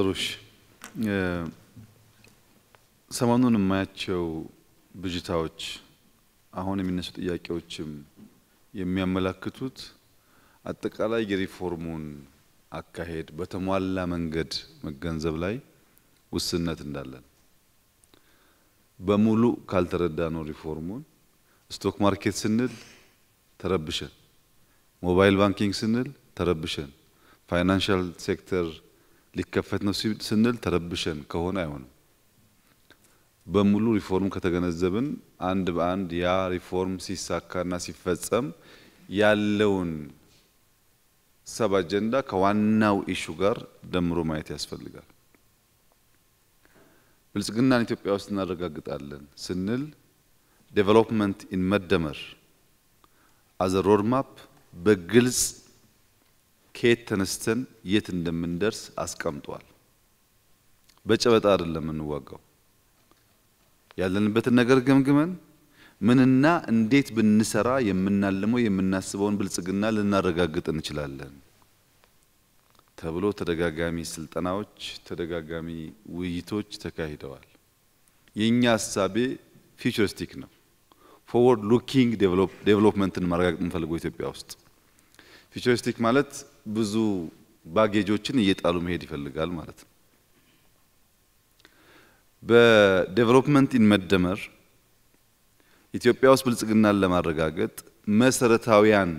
ጥሩሽ ሰሞኑን የማያቸው ብዥታዎች፣ አሁን የሚነሱ ጥያቄዎችም የሚያመላክቱት አጠቃላይ የሪፎርሙን አካሄድ በተሟላ መንገድ መገንዘብ ላይ ውስንነት እንዳለን በሙሉ ካልተረዳ ነው። ሪፎርሙን ስቶክ ማርኬት ስንል ተረብሸን፣ ሞባይል ባንኪንግ ስንል ተረብሸን፣ ፋይናንሻል ሴክተር ሊከፈት ነው ስንል ተረብሸን ከሆነ አይሆንም። በሙሉ ሪፎርም ከተገነዘብን አንድ በአንድ ያ ሪፎርም ሲሳካና ሲፈጸም ያለውን ሰብ አጀንዳ ከዋናው ኢሹ ጋር ደምሮ ማየት ያስፈልጋል። ብልጽግናን ኢትዮጵያ ውስጥ እናረጋግጣለን ስንል ዴቨሎፕመንት ኢን መደመር አዘ ሮድማፕ በግልጽ ከየት ተነስተን የት እንደምንደርስ አስቀምጧል። በጨበጣ አይደለም የምንዋጋው። ያለንበትን ነገር ገምግመን ምንና እንዴት ብንሰራ የምናልመው የምናስበውን ብልጽግና ልናረጋግጥ እንችላለን ተብሎ ተደጋጋሚ ስልጠናዎች፣ ተደጋጋሚ ውይይቶች ተካሂደዋል። የእኛ ሀሳቤ ፊውቸሪስቲክ ነው። ፎርወርድ ሉኪንግ ዴቨሎፕመንትን ማረጋገጥ የምንፈልገው ኢትዮጵያ ውስጥ ፊቸሪስቲክ ማለት ብዙ ባጌጆችን እየጣሉ መሄድ ይፈልጋል ማለት ነው። በዴቨሎፕመንት ኢን መደመር ኢትዮጵያ ውስጥ ብልጽግናን ለማረጋገጥ መሰረታዊያን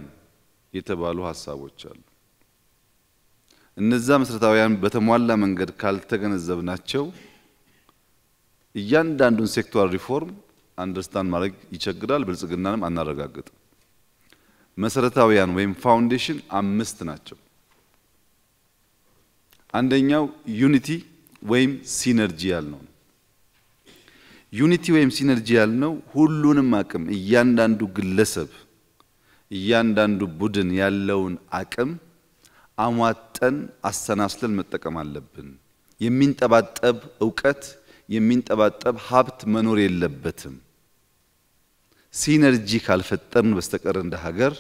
የተባሉ ሀሳቦች አሉ። እነዛ መሰረታዊያን በተሟላ መንገድ ካልተገነዘብናቸው እያንዳንዱን ሴክተር ሪፎርም አንደርስታንድ ማድረግ ይቸግራል፣ ብልጽግናንም አናረጋግጥም። መሰረታዊያን ወይም ፋውንዴሽን አምስት ናቸው። አንደኛው ዩኒቲ ወይም ሲነርጂ ያልነው ነው። ዩኒቲ ወይም ሲነርጂ ያልነው ሁሉንም አቅም እያንዳንዱ ግለሰብ፣ እያንዳንዱ ቡድን ያለውን አቅም አሟጠን አሰናስለን መጠቀም አለብን። የሚንጠባጠብ እውቀት፣ የሚንጠባጠብ ሀብት መኖር የለበትም። ሲነርጂ ካልፈጠርን በስተቀር እንደ ሀገር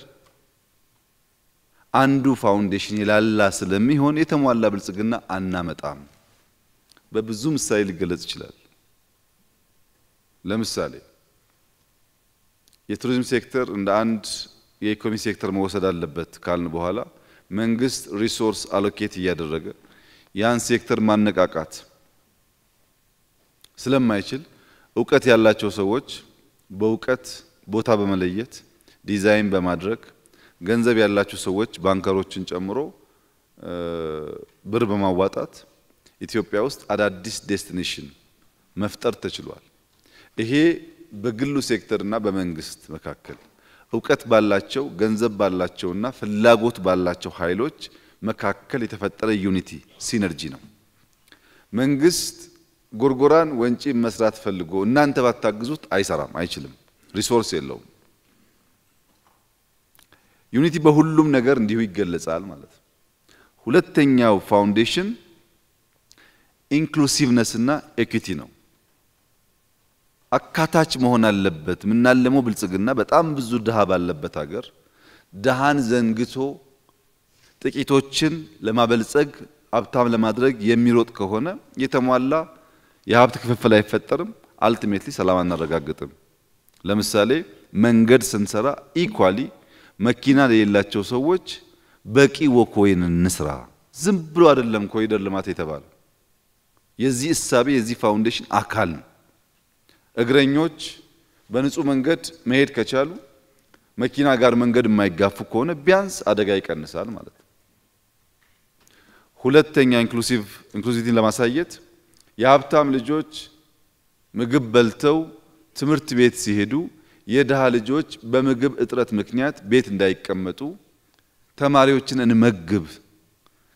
አንዱ ፋውንዴሽን የላላ ስለሚሆን የተሟላ ብልጽግና አናመጣም። በብዙ ምሳሌ ሊገለጽ ይችላል። ለምሳሌ የቱሪዝም ሴክተር እንደ አንድ የኢኮኖሚ ሴክተር መወሰድ አለበት ካልን በኋላ መንግስት ሪሶርስ አሎኬት እያደረገ ያን ሴክተር ማነቃቃት ስለማይችል እውቀት ያላቸው ሰዎች በእውቀት ቦታ በመለየት ዲዛይን በማድረግ ገንዘብ ያላቸው ሰዎች ባንከሮችን ጨምሮ ብር በማዋጣት ኢትዮጵያ ውስጥ አዳዲስ ዴስቲኔሽን መፍጠር ተችሏል። ይሄ በግሉ ሴክተርና በመንግስት መካከል እውቀት ባላቸው ገንዘብ ባላቸውና ፍላጎት ባላቸው ኃይሎች መካከል የተፈጠረ ዩኒቲ ሲነርጂ ነው። መንግስት ጎርጎራን ወንጪ መስራት ፈልጎ እናንተ ባታግዙት አይሰራም፣ አይችልም፣ ሪሶርስ የለውም። ዩኒቲ በሁሉም ነገር እንዲሁ ይገለጻል ማለት ነው። ሁለተኛው ፋውንዴሽን ኢንክሉሲቭነስ እና ኤኩቲ ነው። አካታች መሆን አለበት። ምናለመው ብልጽግና በጣም ብዙ ድሃ ባለበት ሀገር ድሃን ዘንግቶ ጥቂቶችን ለማበልጸግ ሀብታም ለማድረግ የሚሮጥ ከሆነ የተሟላ የሀብት ክፍፍል አይፈጠርም። አልቲሜትሊ ሰላም አናረጋግጥም። ለምሳሌ መንገድ ስንሰራ ኢኳሊ መኪና ለሌላቸው ሰዎች በቂ ወኮይን እንስራ። ዝም ብሎ አይደለም ኮሪደር ልማት የተባለ የዚህ እሳቤ የዚህ ፋውንዴሽን አካል ነው። እግረኞች በንጹህ መንገድ መሄድ ከቻሉ መኪና ጋር መንገድ የማይጋፉ ከሆነ ቢያንስ አደጋ ይቀንሳል ማለት ነው። ሁለተኛ ኢንክሉሲቭ ኢንክሉሲቪቲን ለማሳየት የሀብታም ልጆች ምግብ በልተው ትምህርት ቤት ሲሄዱ የድሃ ልጆች በምግብ እጥረት ምክንያት ቤት እንዳይቀመጡ ተማሪዎችን እንመግብ።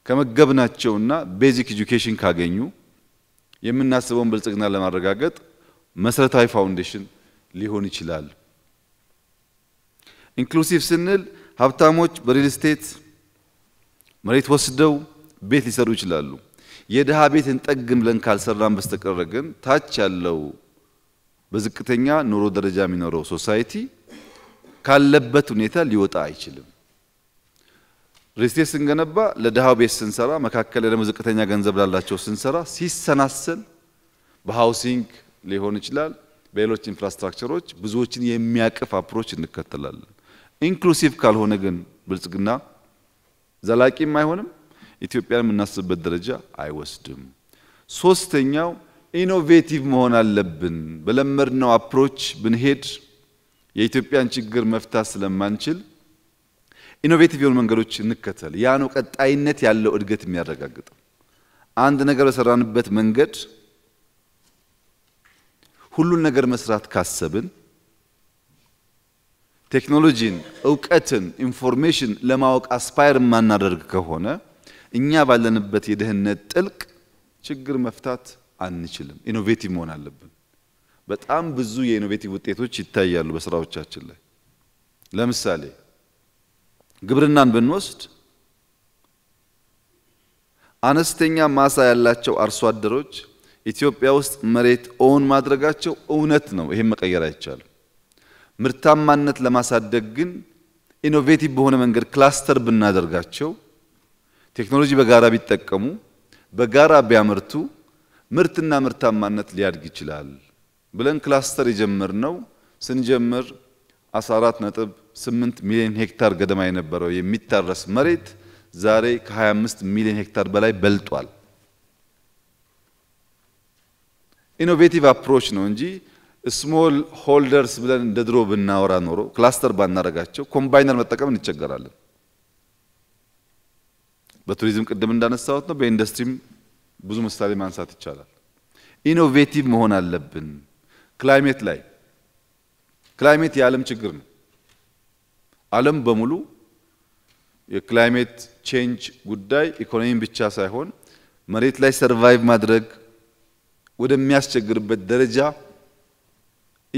ከመገብናቸውና ቤዚክ ኤጁኬሽን ካገኙ የምናስበውን ብልጽግና ለማረጋገጥ መሰረታዊ ፋውንዴሽን ሊሆን ይችላል። ኢንክሉሲቭ ስንል ሀብታሞች በሪል ስቴት መሬት ወስደው ቤት ሊሰሩ ይችላሉ። የድሃ ቤት እንጠግን ብለን ካልሰራን በስተቀረ ግን ታች ያለው በዝቅተኛ ኑሮ ደረጃ የሚኖረው ሶሳይቲ ካለበት ሁኔታ ሊወጣ አይችልም። ሪስቴት ስንገነባ ለድሃው ቤት ስንሰራ፣ መካከል ደግሞ ዝቅተኛ ገንዘብ ላላቸው ስንሰራ ሲሰናሰል በሃውሲንግ ሊሆን ይችላል፣ በሌሎች ኢንፍራስትራክቸሮች ብዙዎችን የሚያቅፍ አፕሮች እንከተላለን። ኢንክሉሲቭ ካልሆነ ግን ብልጽግና ዘላቂም አይሆንም፣ ኢትዮጵያን የምናስብበት ደረጃ አይወስድም። ሶስተኛው ኢኖቬቲቭ መሆን አለብን። በለመድነው አፕሮች ብንሄድ የኢትዮጵያን ችግር መፍታት ስለማንችል ኢኖቬቲቭ የሆኑ መንገዶች እንከተል። ያ ነው ቀጣይነት ያለው እድገት የሚያረጋግጠው። አንድ ነገር በሰራንበት መንገድ ሁሉን ነገር መስራት ካሰብን ቴክኖሎጂን፣ እውቀትን፣ ኢንፎርሜሽን ለማወቅ አስፓየር የማናደርግ ከሆነ እኛ ባለንበት የድህነት ጥልቅ ችግር መፍታት አንችልም። ኢኖቬቲቭ መሆን አለብን። በጣም ብዙ የኢኖቬቲቭ ውጤቶች ይታያሉ በስራዎቻችን ላይ። ለምሳሌ ግብርናን ብንወስድ አነስተኛ ማሳ ያላቸው አርሶ አደሮች ኢትዮጵያ ውስጥ መሬት ኦን ማድረጋቸው እውነት ነው። ይህም መቀየር አይቻልም። ምርታማነት ለማሳደግ ግን ኢኖቬቲቭ በሆነ መንገድ ክላስተር ብናደርጋቸው ቴክኖሎጂ በጋራ ቢጠቀሙ በጋራ ቢያመርቱ ምርትና ምርታማነት ሊያድግ ይችላል ብለን ክላስተር የጀመርነው ስንጀምር 14.8 ሚሊዮን ሄክታር ገደማ የነበረው የሚታረስ መሬት ዛሬ ከ25 ሚሊዮን ሄክታር በላይ በልጧል። ኢኖቬቲቭ አፕሮች ነው እንጂ ስሞል ሆልደርስ ብለን እንደ ድሮ ብናወራ ኖሮ ክላስተር ባናረጋቸው ኮምባይነር መጠቀም እንቸገራለን። በቱሪዝም ቅድም እንዳነሳሁት ነው። በኢንዱስትሪም ብዙ ምሳሌ ማንሳት ይቻላል። ኢኖቬቲቭ መሆን አለብን። ክላይሜት ላይ ክላይሜት የዓለም ችግር ነው። ዓለም በሙሉ የክላይሜት ቼንጅ ጉዳይ ኢኮኖሚን ብቻ ሳይሆን መሬት ላይ ሰርቫይቭ ማድረግ ወደሚያስቸግርበት ደረጃ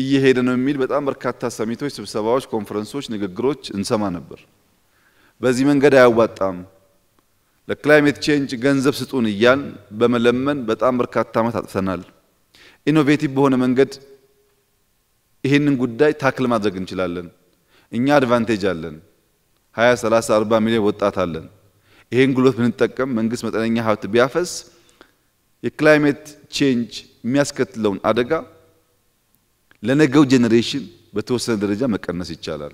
እየሄደ ነው የሚል በጣም በርካታ ሰሚቶች፣ ስብሰባዎች፣ ኮንፈረንሶች፣ ንግግሮች እንሰማ ነበር። በዚህ መንገድ አያዋጣም ለክላይሜት ቼንጅ ገንዘብ ስጡን እያል በመለመን በጣም በርካታ ዓመት አጥተናል። ኢኖቬቲቭ በሆነ መንገድ ይህንን ጉዳይ ታክል ማድረግ እንችላለን። እኛ አድቫንቴጅ አለን። 20፣ 30፣ 40 ሚሊዮን ወጣት አለን። ይህን ጉልበት ብንጠቀም መንግስት መጠነኛ ሀብት ቢያፈስ የክላይሜት ቼንጅ የሚያስከትለውን አደጋ ለነገው ጄኔሬሽን በተወሰነ ደረጃ መቀነስ ይቻላል።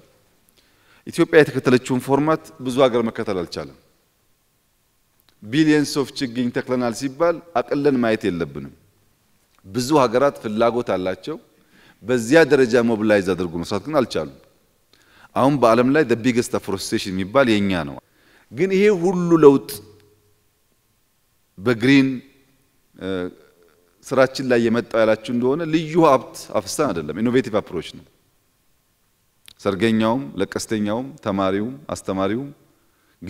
ኢትዮጵያ የተከተለችውን ፎርማት ብዙ ሀገር መከተል አልቻለም። ቢሊየንስ ኦፍ ችግኝ ተክለናል ሲባል አቅለን ማየት የለብንም። ብዙ ሀገራት ፍላጎት አላቸው። በዚያ ደረጃ ሞብላይዝ አድርጎ መስራት ግን አልቻሉም። አሁን በዓለም ላይ ዘ ቢገስት አፍሮስቴሽን የሚባል የኛ ነው። ግን ይሄ ሁሉ ለውጥ በግሪን ስራችን ላይ የመጣው ያላችሁ እንደሆነ ልዩ ሀብት አፍሳን አይደለም፣ ኢኖቬቲቭ አፕሮች ነው። ሰርገኛውም፣ ለቀስተኛውም፣ ተማሪውም፣ አስተማሪውም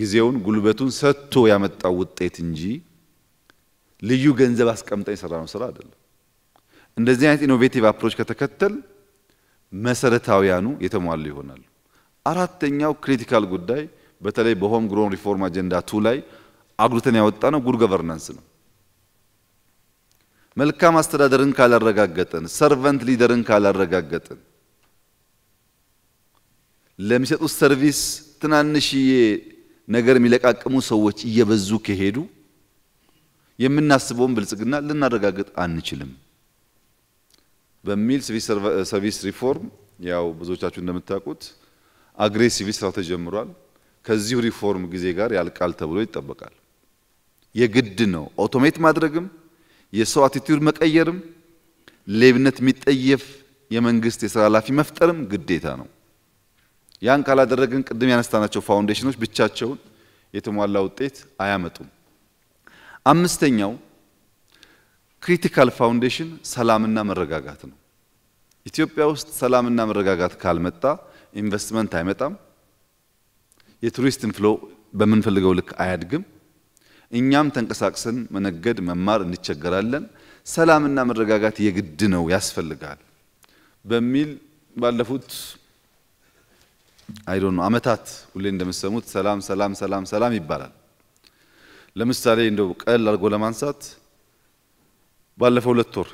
ጊዜውን ጉልበቱን ሰጥቶ ያመጣው ውጤት እንጂ ልዩ ገንዘብ አስቀምጠን የሰራነው ስራ አይደለም። እንደዚህ አይነት ኢኖቬቲቭ አፕሮች ከተከተል መሰረታዊያኑ የተሟሉ ይሆናሉ። አራተኛው ክሪቲካል ጉዳይ በተለይ በሆም ግሮን ሪፎርም አጀንዳ ቱ ላይ አጉልተን ያወጣ ነው ጉድ ገቨርናንስ ነው። መልካም አስተዳደርን ካላረጋገጥን፣ ሰርቨንት ሊደርን ካላረጋገጥን ለሚሰጡት ሰርቪስ ትናንሽዬ ነገር የሚለቃቅሙ ሰዎች እየበዙ ከሄዱ የምናስበውን ብልጽግና ልናረጋግጥ አንችልም በሚል ሰርቪስ ሪፎርም ያው ብዙዎቻችሁ እንደምታውቁት አግሬሲቭ ስራ ተጀምሯል። ከዚሁ ሪፎርም ጊዜ ጋር ያልቃል ተብሎ ይጠበቃል። የግድ ነው። ኦቶሜት ማድረግም የሰው አቲቲዩድ መቀየርም ሌብነት የሚጠየፍ የመንግስት የስራ ኃላፊ መፍጠርም ግዴታ ነው። ያን ካላደረግን ቅድም ያነሳናቸው ፋውንዴሽኖች ብቻቸውን የተሟላ ውጤት አያመጡም። አምስተኛው ክሪቲካል ፋውንዴሽን ሰላምና መረጋጋት ነው። ኢትዮጵያ ውስጥ ሰላምና መረጋጋት ካልመጣ ኢንቨስትመንት አይመጣም። የቱሪስት ኢንፍሎ በምንፈልገው ልክ አያድግም። እኛም ተንቀሳቅሰን መነገድ፣ መማር እንቸገራለን። ሰላምና መረጋጋት የግድ ነው ያስፈልጋል በሚል ባለፉት አይዶን አመታት ሁሌ እንደምሰሙት ሰላም ሰላም ሰላም ሰላም ይባላል። ለምሳሌ እንደው ቀል አድርጎ ለማንሳት ባለፈው ሁለት ወር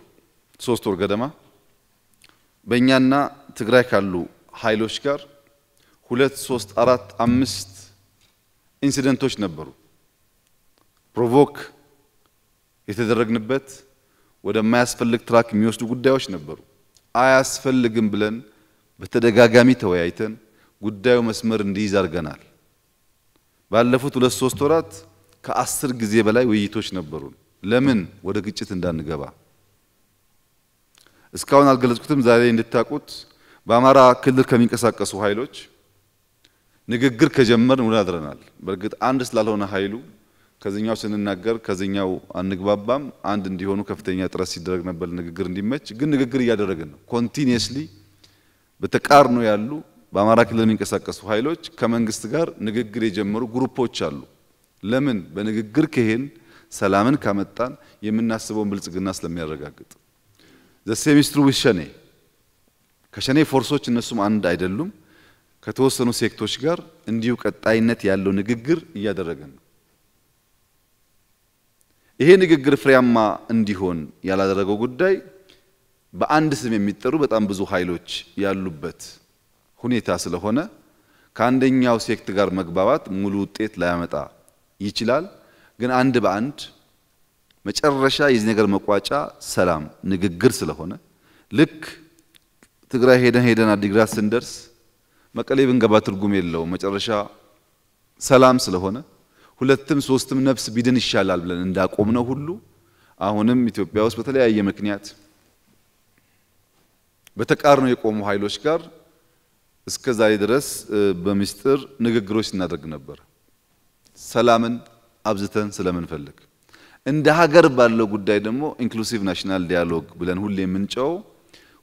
ሶስት ወር ገደማ በእኛና ትግራይ ካሉ ኃይሎች ጋር ሁለት ሶስት አራት አምስት ኢንሲደንቶች ነበሩ። ፕሮቮክ የተደረግንበት ወደማያስፈልግ ትራክ የሚወስዱ ጉዳዮች ነበሩ። አያስፈልግም ብለን በተደጋጋሚ ተወያይተን ጉዳዩ መስመር እንዲይዝ አድርገናል። ባለፉት ሁለት ሶስት ወራት ከአስር ጊዜ በላይ ውይይቶች ነበሩን። ለምን ወደ ግጭት እንዳንገባ እስካሁን አልገለጽኩትም። ዛሬ እንድታውቁት በአማራ ክልል ከሚንቀሳቀሱ ኃይሎች ንግግር ከጀመርን ውለን አድረናል። በእርግጥ አንድ ስላልሆነ ኃይሉ ከዚኛው ስንናገር ከዚኛው አንግባባም። አንድ እንዲሆኑ ከፍተኛ ጥረት ሲደረግ ነበር፣ ንግግር እንዲመች። ግን ንግግር እያደረግን ነው። ኮንቲኒየስሊ በተቃርኖ ያሉ በአማራ ክልል የሚንቀሳቀሱ ኃይሎች ከመንግስት ጋር ንግግር የጀመሩ ግሩፖች አሉ። ለምን? በንግግር ከሄን ሰላምን ካመጣን የምናስበውን ብልጽግና ስለሚያረጋግጥ ዘሴሚስትሩ ዊዝ ሸኔ ከሸኔ ፎርሶች እነሱም አንድ አይደሉም። ከተወሰኑ ሴክቶች ጋር እንዲሁ ቀጣይነት ያለው ንግግር እያደረገን ነው። ይሄ ንግግር ፍሬያማ እንዲሆን ያላደረገው ጉዳይ በአንድ ስም የሚጠሩ በጣም ብዙ ኃይሎች ያሉበት ሁኔታ ስለሆነ ከአንደኛው ሴክት ጋር መግባባት ሙሉ ውጤት ላያመጣ ይችላል። ግን አንድ በአንድ መጨረሻ የዚህ ነገር መቋጫ ሰላም ንግግር ስለሆነ ልክ ትግራይ ሄደን ሄደን አዲግራት ስንደርስ መቀሌ ብንገባ ትርጉም የለውም። መጨረሻ ሰላም ስለሆነ ሁለትም ሶስትም ነፍስ ቢድን ይሻላል ብለን እንዳቆም ነው ሁሉ አሁንም ኢትዮጵያ ውስጥ በተለያየ ምክንያት በተቃርነው የቆሙ ኃይሎች ጋር እስከ ዛሬ ድረስ በምስጢር ንግግሮች ስናደርግ ነበር። ሰላምን አብዝተን ስለምንፈልግ እንደ ሀገር ባለው ጉዳይ ደግሞ ኢንክሉሲቭ ናሽናል ዲያሎግ ብለን ሁሌ የምንጨው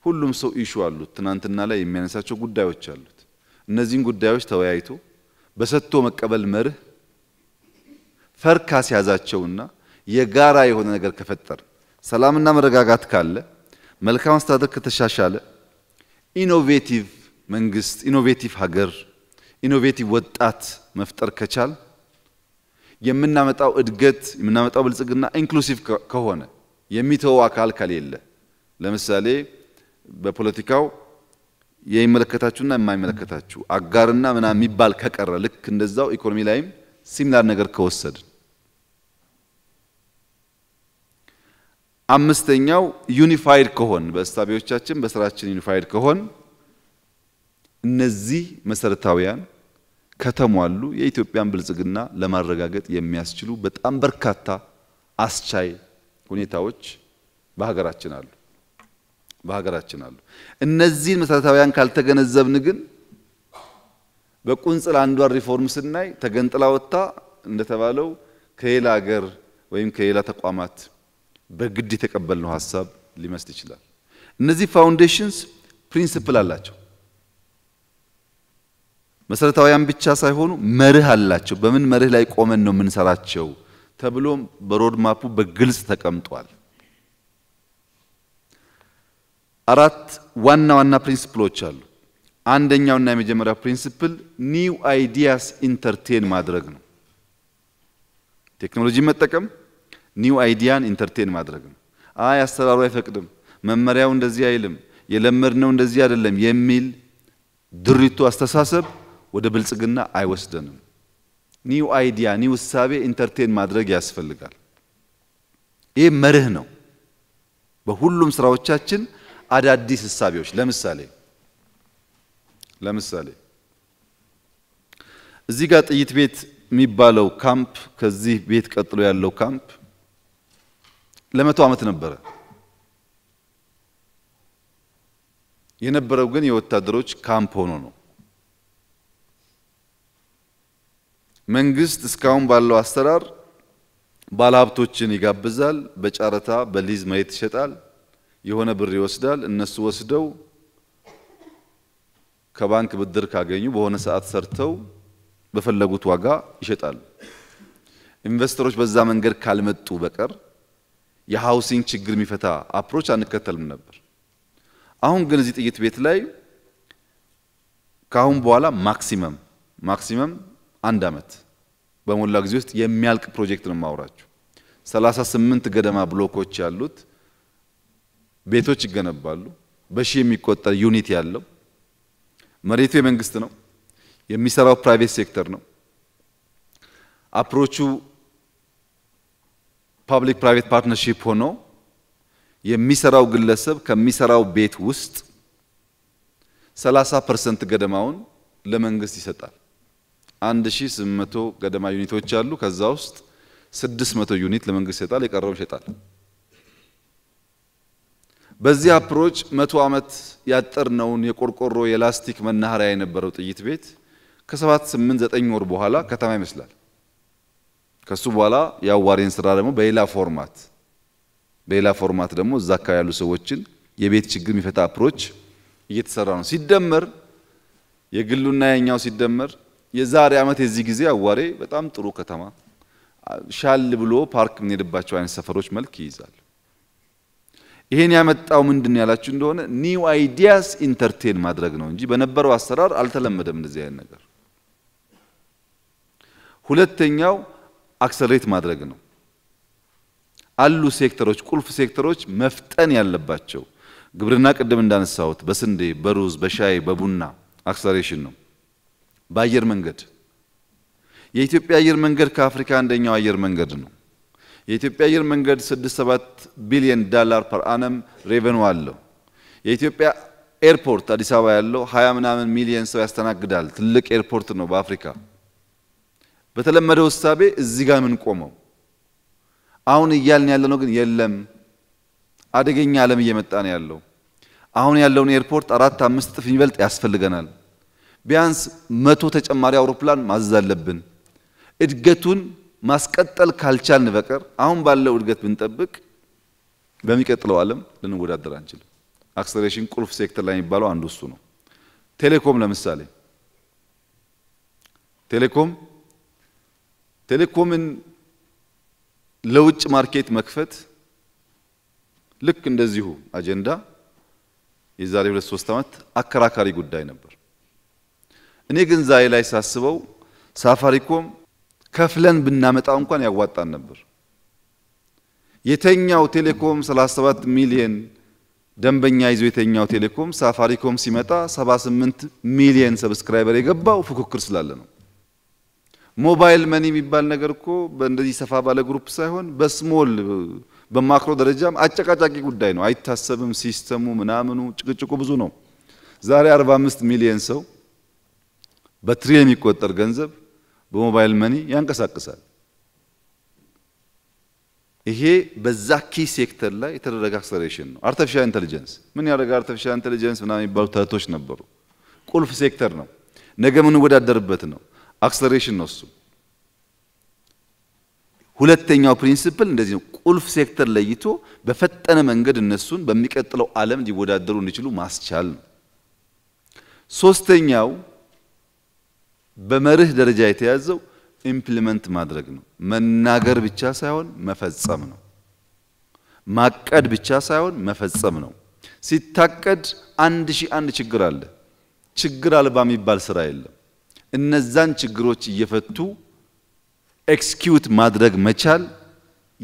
ሁሉም ሰው ኢሹ አሉት፣ ትናንትና ላይ የሚያነሳቸው ጉዳዮች አሉት። እነዚህን ጉዳዮች ተወያይቶ በሰጥቶ መቀበል መርህ ፈርካ ሲያዛቸውና የጋራ የሆነ ነገር ከፈጠር ሰላምና መረጋጋት ካለ መልካም አስተዳደር ከተሻሻለ ኢኖቬቲቭ መንግስት ኢኖቬቲቭ ሀገር፣ ኢኖቬቲቭ ወጣት መፍጠር ከቻል የምናመጣው እድገት የምናመጣው ብልጽግና ኢንክሉሲቭ ከሆነ የሚተው አካል ከሌለ ለምሳሌ በፖለቲካው የሚመለከታችሁና የማይመለከታችሁ አጋርና ምናምን የሚባል ከቀረ ልክ እንደዛው ኢኮኖሚ ላይም ሲሚላር ነገር ከወሰድን፣ አምስተኛው ዩኒፋይድ ከሆን በእሳቤዎቻችን በስራችን ዩኒፋይድ ከሆን እነዚህ መሰረታዊያን ከተሟሉ የኢትዮጵያን ብልጽግና ለማረጋገጥ የሚያስችሉ በጣም በርካታ አስቻይ ሁኔታዎች በሀገራችን አሉ በሀገራችን አሉ። እነዚህን መሰረታዊያን ካልተገነዘብን ግን በቁንጽል አንዷን ሪፎርም ስናይ ተገንጥላ ወጥታ እንደተባለው ከሌላ ሀገር ወይም ከሌላ ተቋማት በግድ የተቀበልነው ሀሳብ ሊመስል ይችላል። እነዚህ ፋውንዴሽንስ ፕሪንስፕል አላቸው። መሰረታዊያን ብቻ ሳይሆኑ መርህ አላቸው። በምን መርህ ላይ ቆመን ነው የምንሰራቸው ተብሎም በሮድ ማፑ በግልጽ ተቀምጧል። አራት ዋና ዋና ፕሪንሲፕሎች አሉ። አንደኛውና የመጀመሪያው ፕሪንሲፕል ኒው አይዲያስ ኢንተርቴን ማድረግ ነው። ቴክኖሎጂ መጠቀም ኒው አይዲያን ኢንተርቴን ማድረግ ነው። አይ አሰራሩ አይፈቅድም፣ መመሪያው እንደዚህ አይልም፣ የለመድነው እንደዚህ አይደለም የሚል ድሪቱ አስተሳሰብ ወደ ብልጽግና አይወስደንም። ኒው አይዲያ ኒው እሳቤ ኢንተርቴን ማድረግ ያስፈልጋል። ይህ መርህ ነው። በሁሉም ስራዎቻችን አዳዲስ እሳቤዎች ለምሳሌ ለምሳሌ እዚህ ጋር ጥይት ቤት የሚባለው ካምፕ ከዚህ ቤት ቀጥሎ ያለው ካምፕ ለመቶ ዓመት ነበረ የነበረው ግን የወታደሮች ካምፕ ሆኖ ነው። መንግስት እስካሁን ባለው አሰራር ባለሀብቶችን ይጋብዛል። በጨረታ በሊዝ መሬት ይሸጣል። የሆነ ብር ይወስዳል። እነሱ ወስደው ከባንክ ብድር ካገኙ በሆነ ሰዓት ሰርተው በፈለጉት ዋጋ ይሸጣሉ። ኢንቨስተሮች በዛ መንገድ ካልመጡ በቀር የሃውሲንግ ችግር የሚፈታ አፕሮች አንከተልም ነበር። አሁን ግን እዚህ ጥይት ቤት ላይ ከአሁን በኋላ ማክሲመም ማክሲመም አንድ አመት በሞላ ጊዜ ውስጥ የሚያልቅ ፕሮጀክት ነው የማወራችሁ። 38 ገደማ ብሎኮች ያሉት ቤቶች ይገነባሉ። በሺህ የሚቆጠር ዩኒት ያለው መሬቱ የመንግስት ነው። የሚሰራው ፕራይቬት ሴክተር ነው። አፕሮቹ ፓብሊክ ፕራይቬት ፓርትነርሺፕ ሆኖ የሚሰራው ግለሰብ ከሚሰራው ቤት ውስጥ 30 ፐርሰንት ገደማውን ለመንግስት ይሰጣል። 1800 ገደማ ዩኒቶች አሉ። ከዛ ውስጥ መቶ ዩኒት ለመንግስት ይሰጣል፣ የቀረው ይሸጣል። በዚህ አፕሮች መቶ ዓመት ያጠርነውን የቆርቆሮ የላስቲክ መናኸሪያ የነበረው ጥይት ቤት ከሰባት ስምንት ዘጠኝ ወር በኋላ ከተማ ይመስላል። ከሱ በኋላ የአዋሪን ስራ ደግሞ በሌላ ፎርማት በሌላ ፎርማት ደግሞ እዛ አካባቢ ያሉ ሰዎችን የቤት ችግር የሚፈታ አፕሮች እየተሰራ ነው። ሲደመር የግሉና የኛው ሲደመር የዛሬ ዓመት የዚህ ጊዜ አዋሬ በጣም ጥሩ ከተማ ሻል ብሎ ፓርክ የምንሄድባቸው አይነት ሰፈሮች መልክ ይይዛል። ይሄን ያመጣው ምንድን ያላችሁ እንደሆነ ኒው አይዲያስ ኢንተርቴን ማድረግ ነው እንጂ በነበረው አሰራር አልተለመደም እንደዚህ አይነት ነገር። ሁለተኛው አክሰሬት ማድረግ ነው። አሉ ሴክተሮች፣ ቁልፍ ሴክተሮች መፍጠን ያለባቸው ግብርና፣ ቅድም እንዳነሳሁት በስንዴ በሩዝ በሻይ በቡና አክሰሬሽን ነው። በአየር መንገድ የኢትዮጵያ አየር መንገድ ከአፍሪካ አንደኛው አየር መንገድ ነው። የኢትዮጵያ አየር መንገድ 67 ቢሊዮን ዳላር ፐር አነም ሬቨኑ አለው። የኢትዮጵያ ኤርፖርት አዲስ አበባ ያለው 20 ምናምን ሚሊዮን ሰው ያስተናግዳል። ትልቅ ኤርፖርት ነው በአፍሪካ። በተለመደው እሳቤ እዚህ ጋር ምን ቆመው አሁን እያልን ያለ ነው። ግን የለም አደገኛ ዓለም እየመጣ ነው ያለው። አሁን ያለውን ኤርፖርት አራት አምስት እጥፍ ይበልጥ ያስፈልገናል። ቢያንስ መቶ ተጨማሪ አውሮፕላን ማዘዝ አለብን። እድገቱን ማስቀጠል ካልቻልን በቀር አሁን ባለው እድገት ብንጠብቅ በሚቀጥለው ዓለም ልንወዳደር አንችልም። አክሰሌሬሽን ቁልፍ ሴክተር ላይ የሚባለው አንዱ እሱ ነው። ቴሌኮም ለምሳሌ ቴሌኮም ቴሌኮምን ለውጭ ማርኬት መክፈት ልክ እንደዚሁ አጀንዳ የዛሬ ሁለት ሶስት ዓመት አከራካሪ ጉዳይ ነበር። እኔ ግን ዛሬ ላይ ሳስበው ሳፋሪኮም ከፍለን ብናመጣው እንኳን ያዋጣን ነበር። የተኛው ቴሌኮም 37 ሚሊየን ደንበኛ ይዞ የተኛው ቴሌኮም ሳፋሪኮም ሲመጣ 78 ሚሊየን ሰብስክራይበር የገባው ፉክክር ስላለ ነው። ሞባይል መኒ የሚባል ነገር እኮ በእንደዚህ ሰፋ ባለ ግሩፕ ሳይሆን በስሞል በማክሮ ደረጃም አጨቃጫቂ ጉዳይ ነው። አይታሰብም። ሲስተሙ ምናምኑ ጭቅጭቁ ብዙ ነው። ዛሬ 45 ሚሊየን ሰው በትሪል የሚቆጠር ገንዘብ በሞባይል መኒ ያንቀሳቅሳል። ይሄ በዛ ኪ ሴክተር ላይ የተደረገ አክሰሌሬሽን ነው። አርቲፊሻል ኢንቴሊጀንስ ምን ያደረገ አርቲፊሻል ኢንቴሊጀንስ ምናምን የሚባሉ ተህቶች ነበሩ። ቁልፍ ሴክተር ነው። ነገ የምንወዳደርበት ነው። አክሰሌሬሽን ነው እሱ። ሁለተኛው ፕሪንሲፕል እንደዚህ ነው። ቁልፍ ሴክተር ለይቶ በፈጠነ መንገድ እነሱን በሚቀጥለው ዓለም ሊወዳደሩ እንዲችሉ ማስቻል ነው። ሶስተኛው በመርህ ደረጃ የተያዘው ኢምፕሊመንት ማድረግ ነው። መናገር ብቻ ሳይሆን መፈጸም ነው። ማቀድ ብቻ ሳይሆን መፈጸም ነው። ሲታቀድ አንድ ሺህ አንድ ችግር አለ። ችግር አልባ የሚባል ስራ የለም። እነዛን ችግሮች እየፈቱ ኤክስኪዩት ማድረግ መቻል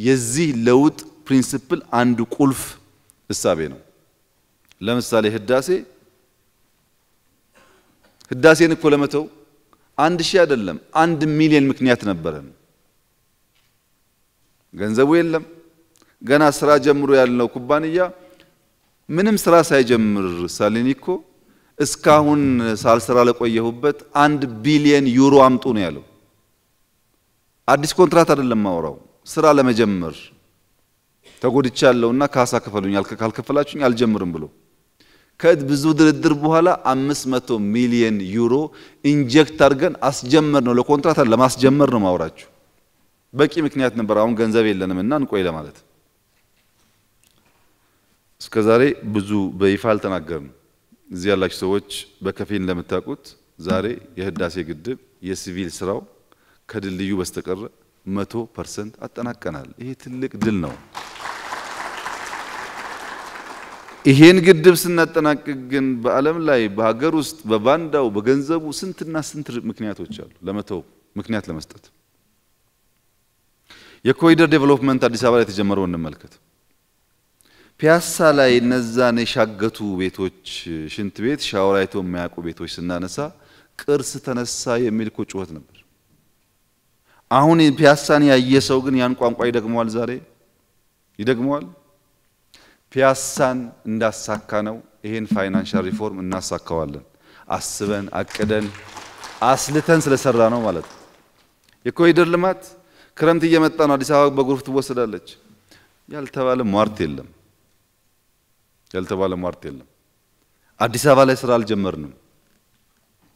የዚህ ለውጥ ፕሪንስፕል አንድ ቁልፍ እሳቤ ነው። ለምሳሌ ህዳሴ ህዳሴን እኮ ለመተው አንድ ሺህ አይደለም አንድ ሚሊዮን ምክንያት ነበረን። ገንዘቡ የለም። ገና ስራ ጀምሮ ያለው ኩባንያ ምንም ስራ ሳይጀምር ሳሊኒኮ እስካሁን ሳልሰራ ለቆየሁበት አንድ ቢሊየን ዩሮ አምጡ ነው ያለው። አዲስ ኮንትራት አይደለም ማውራው ስራ ለመጀመር ተጎድቻለሁና ካሳ ክፈሉኝ ካልከፈላችሁኝ አልጀምርም ብሎ ከብዙ ድርድር በኋላ 500 ሚሊዮን ዩሮ ኢንጀክት አድርገን አስጀመር ነው። ለኮንትራት ለማስጀመር ነው ማውራችሁ። በቂ ምክንያት ነበር። አሁን ገንዘብ የለንም እና እንቆይ ለማለት እስከዛሬ ብዙ በይፋ አልተናገርም። እዚህ ያላችሁ ሰዎች በከፊል እንደምታውቁት ዛሬ የህዳሴ ግድብ የሲቪል ስራው ከድልድዩ በስተቀረ መቶ ፐርሰንት አጠናቀናል። ይሄ ትልቅ ድል ነው። ይሄን ግድብ ስናጠናቅቅ ግን በዓለም ላይ በሀገር ውስጥ በባንዳው በገንዘቡ ስንትና ስንት ምክንያቶች አሉ ለመተው ምክንያት ለመስጠት። የኮሪደር ዴቨሎፕመንት አዲስ አበባ ላይ የተጀመረው እንመልከት። ፒያሳ ላይ እነዛን የሻገቱ ቤቶች፣ ሽንት ቤት፣ ሻወር አይቶ የማያውቁ ቤቶች ስናነሳ ቅርስ ተነሳ የሚል እኮ ጩኸት ነበር። አሁን ፒያሳን ያየ ሰው ግን ያን ቋንቋ ይደግመዋል? ዛሬ ይደግመዋል? ፒያሳን እንዳሳካ ነው። ይህን ፋይናንሻል ሪፎርም እናሳካዋለን። አስበን አቅደን አስልተን ስለሰራ ነው ማለት ነው። የኮሪደር ልማት ክረምት እየመጣ ነው። አዲስ አበባ በጎርፍ ትወሰዳለች። ያልተባለ ሟርት የለም፣ ያልተባለ ሟርት የለም። አዲስ አበባ ላይ ስራ አልጀመርንም።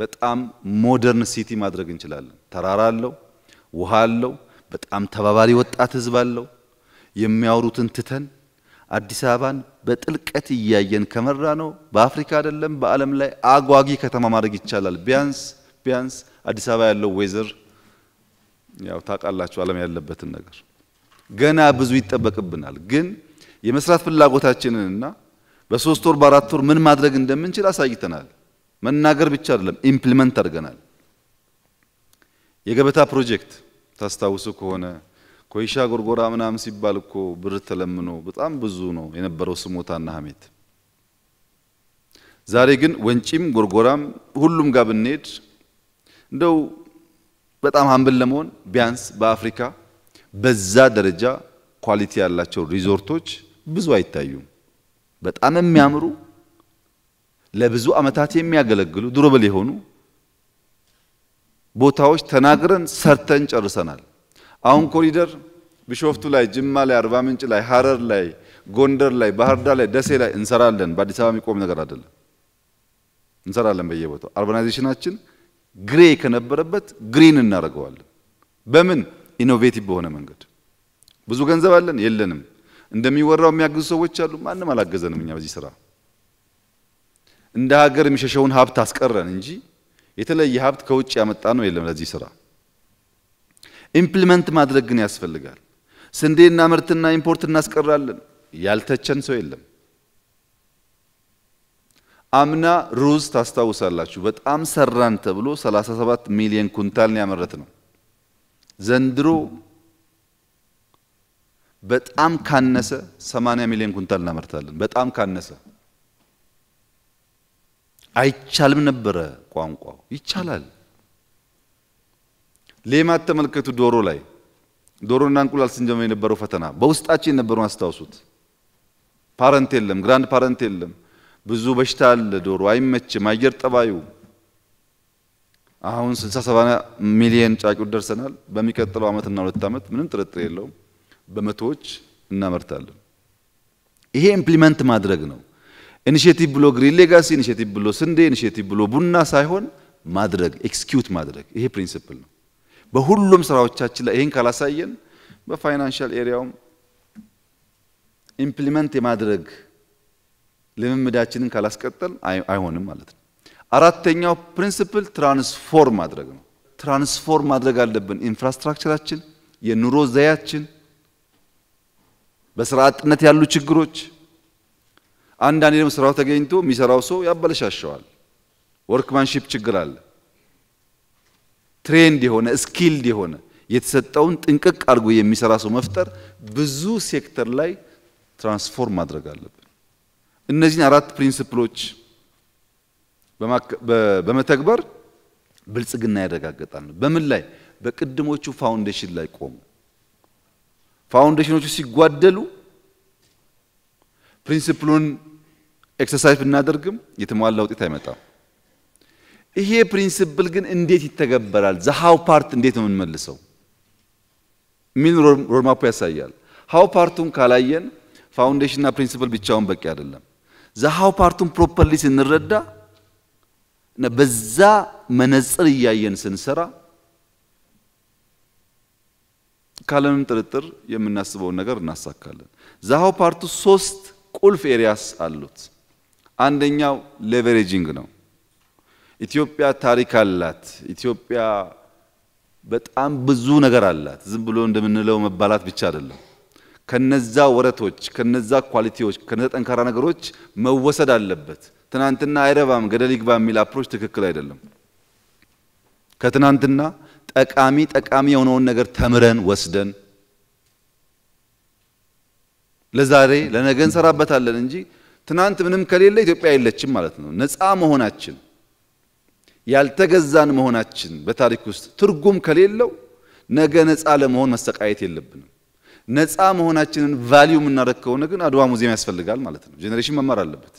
በጣም ሞደርን ሲቲ ማድረግ እንችላለን። ተራራ አለው፣ ውሃ አለው፣ በጣም ተባባሪ ወጣት ህዝብ አለው። የሚያወሩትን ትተን አዲስ አበባን በጥልቀት እያየን ከመራ ነው በአፍሪካ አይደለም በዓለም ላይ አጓጊ ከተማ ማድረግ ይቻላል። ቢያንስ ቢያንስ አዲስ አበባ ያለው ወይዘር ያው ታውቃላችሁ ዓለም ያለበትን ነገር ገና ብዙ ይጠበቅብናል። ግን የመስራት ፍላጎታችንንና በሶስት ወር በአራት ወር ምን ማድረግ እንደምንችል አሳይተናል። መናገር ብቻ አይደለም ኢምፕሊመንት አድርገናል። የገበታ ፕሮጀክት ታስታውሱ ከሆነ ኮይሻ ጎርጎራ ምናምን ሲባል እኮ ብር ተለምኖ በጣም ብዙ ነው የነበረው ስሞታና ሀሜት። ዛሬ ግን ወንጪም ጎርጎራም ሁሉም ጋር ብንሄድ እንደው በጣም ሀምብል ለመሆን ቢያንስ በአፍሪካ በዛ ደረጃ ኳሊቲ ያላቸው ሪዞርቶች ብዙ አይታዩም። በጣም የሚያምሩ ለብዙ አመታት የሚያገለግሉ ዱረበል የሆኑ ቦታዎች ተናግረን ሰርተን ጨርሰናል። አሁን ኮሪደር ቢሾፍቱ ላይ፣ ጅማ ላይ፣ አርባ ምንጭ ላይ፣ ሀረር ላይ፣ ጎንደር ላይ፣ ባህር ዳር ላይ፣ ደሴ ላይ እንሰራለን። በአዲስ አበባ የሚቆም ነገር አይደለም። እንሰራለን በየቦታው። አርባናይዜሽናችን ግሬ ከነበረበት ግሪን እናደርገዋለን። በምን ኢኖቬቲቭ በሆነ መንገድ። ብዙ ገንዘብ አለን የለንም። እንደሚወራው የሚያግዙ ሰዎች አሉ። ማንም አላገዘንም። እኛ በዚህ ስራ እንደ ሀገር የሚሸሸውን ሀብት አስቀረን እንጂ የተለየ ሀብት ከውጭ ያመጣ ነው የለም ለዚህ ስራ ኢምፕሊመንት ማድረግ ግን ያስፈልጋል። ስንዴ ምርትና ኢምፖርት እናስቀራለን። ያልተቸን ሰው የለም። አምና ሩዝ ታስታውሳላችሁ፣ በጣም ሰራን ተብሎ 37 ሚሊዮን ኩንታልን ያመረት ነው። ዘንድሮ በጣም ካነሰ 80 ሚሊዮን ኩንታል እናመርታለን። በጣም ካነሰ አይቻልም ነበረ ቋንቋው ይቻላል። ሌማት ተመልከቱ። ዶሮ ላይ ዶሮና እንቁላል ስንጀምር የነበረው ፈተና በውስጣችን የነበረውን አስታውሱት። ፓረንት የለም፣ ግራንድ ፓረንት የለም። ብዙ በሽታ አለ። ዶሮ አይመችም፣ አየር ጠባዩ። አሁን 67 70 ሚሊየን ጫጩት ደርሰናል። በሚቀጥለው ዓመትና ሁለት ዓመት ምንም ጥርጥር የለውም በመቶዎች እናመርታለን። ይሄ ኢምፕሊመንት ማድረግ ነው። ኢኒሼቲቭ ብሎ ግሪን ሌጋሲ፣ ኢኒሼቲቭ ብሎ ስንዴ፣ ኢኒሼቲቭ ብሎ ቡና ሳይሆን ማድረግ ኤክስኪዩት ማድረግ ይሄ ፕሪንሲፕል ነው። በሁሉም ስራዎቻችን ላይ ይህን ካላሳየን በፋይናንሻል ኤሪያውም ኢምፕሊመንት የማድረግ ልምምዳችንን ካላስቀጠል አይሆንም ማለት ነው። አራተኛው ፕሪንስፕል ትራንስፎርም ማድረግ ነው። ትራንስፎርም ማድረግ አለብን። ኢንፍራስትራክቸራችን፣ የኑሮ ዘያችን፣ በስራ አጥነት ያሉ ችግሮች፣ አንዳንዴ ደግሞ ስራው ተገኝቶ የሚሰራው ሰው ያበለሻሸዋል። ወርክማንሺፕ ችግር አለ። ትሬንድ የሆነ ስኪልድ የሆነ የተሰጠውን ጥንቅቅ አድርጎ የሚሰራ ሰው መፍጠር፣ ብዙ ሴክተር ላይ ትራንስፎርም ማድረግ አለብን። እነዚህን አራት ፕሪንስፕሎች በመተግበር ብልጽግና ያረጋግጣል። በምን ላይ? በቅድሞቹ ፋውንዴሽን ላይ ቆሙ። ፋውንዴሽኖቹ ሲጓደሉ ፕሪንስፕሉን ኤክሰርሳይዝ ብናደርግም የተሟላ ውጤት አይመጣም። ይሄ ፕሪንስፕል ግን እንዴት ይተገበራል? ዘሃው ፓርት እንዴት ነው የምንመልሰው ሚል ሮድማፑ ያሳያል። ሃው ፓርቱን ካላየን ፋውንዴሽንና ፕሪንስፕል ብቻውን በቂ አይደለም። ዘሃው ፓርቱን ፕሮፐርሊ ስንረዳ እና በዛ መነጽር እያየን ስንሰራ ካለምንም ጥርጥር የምናስበውን ነገር እናሳካለን። ዛሃው ፓርቱ ሶስት ቁልፍ ኤሪያስ አሉት። አንደኛው ሌቨሬጂንግ ነው። ኢትዮጵያ ታሪክ አላት። ኢትዮጵያ በጣም ብዙ ነገር አላት። ዝም ብሎ እንደምንለው መባላት ብቻ አይደለም። ከነዛ ወረቶች፣ ከነዛ ኳሊቲዎች፣ ከነዛ ጠንካራ ነገሮች መወሰድ አለበት። ትናንትና አይረባም ገደል ይግባ የሚል አፕሮች ትክክል አይደለም። ከትናንትና ጠቃሚ ጠቃሚ የሆነውን ነገር ተምረን ወስደን ለዛሬ ለነገ እንሰራበታለን እንጂ ትናንት ምንም ከሌለ ኢትዮጵያ የለችም ማለት ነው። ነፃ መሆናችን ያልተገዛን መሆናችን በታሪክ ውስጥ ትርጉም ከሌለው ነገ ነፃ ለመሆን መሰቃየት የለብንም። ነፃ መሆናችንን ቫሊዩ የምናደርግ ከሆነ ግን አድዋ ሙዚየም ያስፈልጋል ማለት ነው። ጄኔሬሽን መማር አለበት።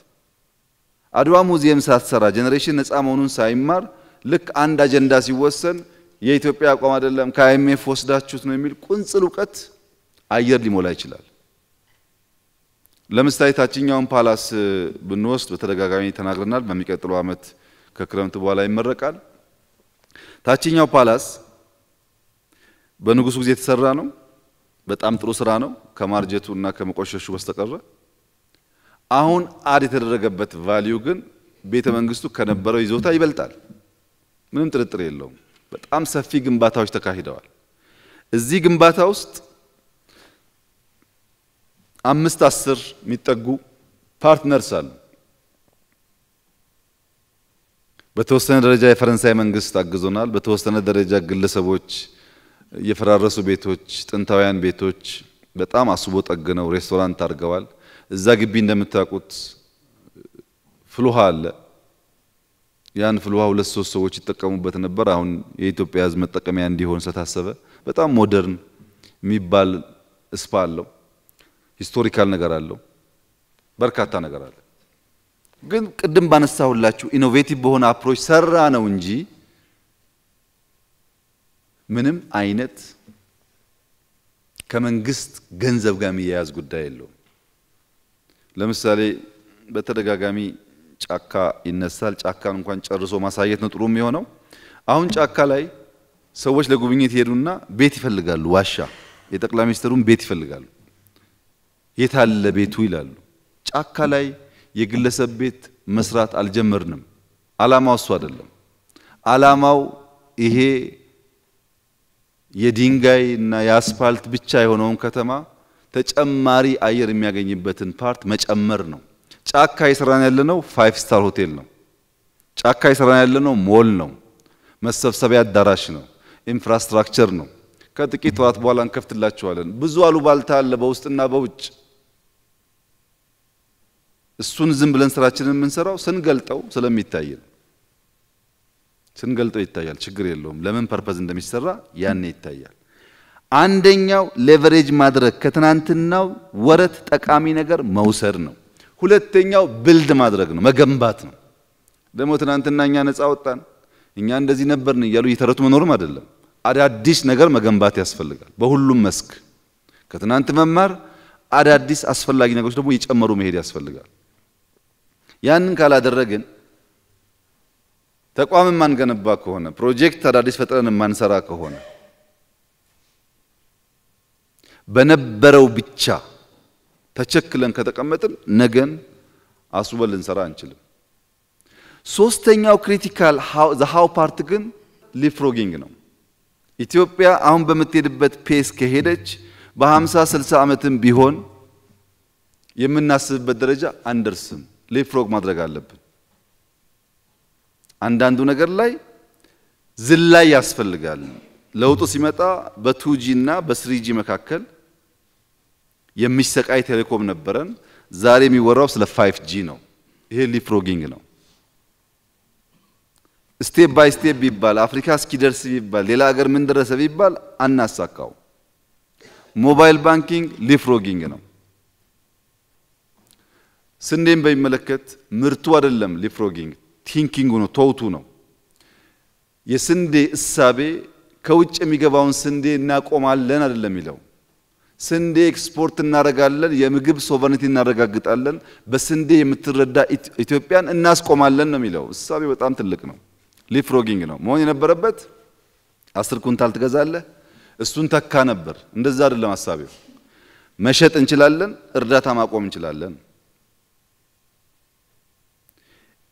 አድዋ ሙዚየም ሳትሰራ ጄኔሬሽን ነፃ መሆኑን ሳይማር ልክ አንድ አጀንዳ ሲወሰን የኢትዮጵያ አቋም አይደለም ከአይኤምኤፍ ወስዳችሁት ነው የሚል ቁንጽል እውቀት አየር ሊሞላ ይችላል። ለምሳሌ ታችኛውን ፓላስ ብንወስድ በተደጋጋሚ ተናግረናል። በሚቀጥለው ዓመት ከክረምት በኋላ ይመረቃል። ታችኛው ፓላስ በንጉሱ ጊዜ የተሰራ ነው። በጣም ጥሩ ስራ ነው፣ ከማርጀቱ እና ከመቆሸሹ በስተቀረ አሁን አድ የተደረገበት ቫሊዩ ግን ቤተ መንግስቱ ከነበረው ይዞታ ይበልጣል። ምንም ጥርጥር የለውም። በጣም ሰፊ ግንባታዎች ተካሂደዋል። እዚህ ግንባታ ውስጥ አምስት አስር የሚጠጉ ፓርትነርስ አሉ። በተወሰነ ደረጃ የፈረንሳይ መንግስት አግዞናል። በተወሰነ ደረጃ ግለሰቦች የፈራረሱ ቤቶች፣ ጥንታውያን ቤቶች በጣም አስቦ ጠግነው ሬስቶራንት አድርገዋል። እዛ ግቢ እንደምታውቁት ፍልውሃ አለ። ያን ፍልውሃ ሁለት ሶስት ሰዎች ይጠቀሙበት ነበር። አሁን የኢትዮጵያ ሕዝብ መጠቀሚያ እንዲሆን ስለታሰበ በጣም ሞደርን የሚባል ስፓ አለው። ሂስቶሪካል ነገር አለው። በርካታ ነገር አለ። ግን ቅድም ባነሳሁላችሁ ኢኖቬቲቭ በሆነ አፕሮች ሰራ ነው እንጂ ምንም አይነት ከመንግስት ገንዘብ ጋር የሚያያዝ ጉዳይ የለውም። ለምሳሌ በተደጋጋሚ ጫካ ይነሳል። ጫካን እንኳን ጨርሶ ማሳየት ነው ጥሩ የሚሆነው። አሁን ጫካ ላይ ሰዎች ለጉብኝት ይሄዱና ቤት ይፈልጋሉ። ዋሻ፣ የጠቅላይ ሚኒስትሩን ቤት ይፈልጋሉ። የታለ ቤቱ ይላሉ። ጫካ ላይ የግለሰብ ቤት መስራት አልጀመርንም። አላማው እሱ አይደለም። አላማው ይሄ የድንጋይ እና የአስፋልት ብቻ የሆነውን ከተማ ተጨማሪ አየር የሚያገኝበትን ፓርት መጨመር ነው። ጫካ የሰራን ያለነው ፋይቭ ስታር ሆቴል ነው። ጫካ የሰራን ያለነው ሞል ነው፣ መሰብሰቢያ አዳራሽ ነው፣ ኢንፍራስትራክቸር ነው። ከጥቂት ወራት በኋላ እንከፍትላችኋለን። ብዙ አሉባልታ አለ በውስጥና በውጭ። እሱን ዝም ብለን ስራችንን የምንሰራው ስንገልጠው ስለሚታይ ስንገልጠው ይታያል፣ ችግር የለውም። ለምን ፐርፐዝ እንደሚሰራ ያኔ ይታያል። አንደኛው ሌቨሬጅ ማድረግ ከትናንትናው ወረት ጠቃሚ ነገር መውሰድ ነው። ሁለተኛው ብልድ ማድረግ ነው፣ መገንባት ነው። ደግሞ ትናንትና እኛ ነፃ ወጣን፣ እኛ እንደዚህ ነበርን እያሉ እየተረቱ መኖርም አይደለም። አዳዲስ ነገር መገንባት ያስፈልጋል። በሁሉም መስክ ከትናንት መማር፣ አዳዲስ አስፈላጊ ነገሮች ደግሞ እየጨመሩ መሄድ ያስፈልጋል። ያንን ካላደረግን ተቋም የማንገነባ ከሆነ ፕሮጀክት አዳዲስ ፈጥረን የማንሰራ ከሆነ በነበረው ብቻ ተቸክለን ከተቀመጥን ነገን አስበን ልንሰራ አንችልም። ሶስተኛው ክሪቲካል ዘሃው ፓርት ግን ሊፍሮጊንግ ነው። ኢትዮጵያ አሁን በምትሄድበት ፔስ ከሄደች በ50 60 ዓመትም ቢሆን የምናስብበት ደረጃ አንደርስም። ሌፕፍሮግ ማድረግ አለብን። አንዳንዱ ነገር ላይ ዝላይ ያስፈልጋል። ለውጡ ሲመጣ በቱጂ እና በስሪጂ መካከል የሚሰቃይ ቴሌኮም ነበረን። ዛሬ የሚወራው ስለ ፋይፍ ጂ ነው። ይሄ ሊፍሮጊንግ ነው። ስቴፕ ባይ ስቴፕ ቢባል አፍሪካ እስኪደርስ ቢባል ሌላ ሀገር ምን ደረሰ ቢባል አናሳካው። ሞባይል ባንኪንግ ሊፍሮጊንግ ነው። ስንዴን በሚመለከት ምርቱ አይደለም ሊፍሮጊንግ ቲንኪንግ ነው፣ ቶውቱ ነው። የስንዴ እሳቤ ከውጭ የሚገባውን ስንዴ እናቆማለን አይደለም የሚለው ስንዴ ኤክስፖርት እናደረጋለን የምግብ ሶቨርኒቲ እናረጋግጣለን፣ በስንዴ የምትረዳ ኢትዮጵያን እናስቆማለን ነው የሚለው። እሳቤ በጣም ትልቅ ነው። ሊፍሮጊንግ ነው መሆን የነበረበት። አስር ኩንታል ትገዛለህ፣ እሱን ተካ ነበር። እንደዛ አይደለም ሀሳቤው። መሸጥ እንችላለን፣ እርዳታ ማቆም እንችላለን።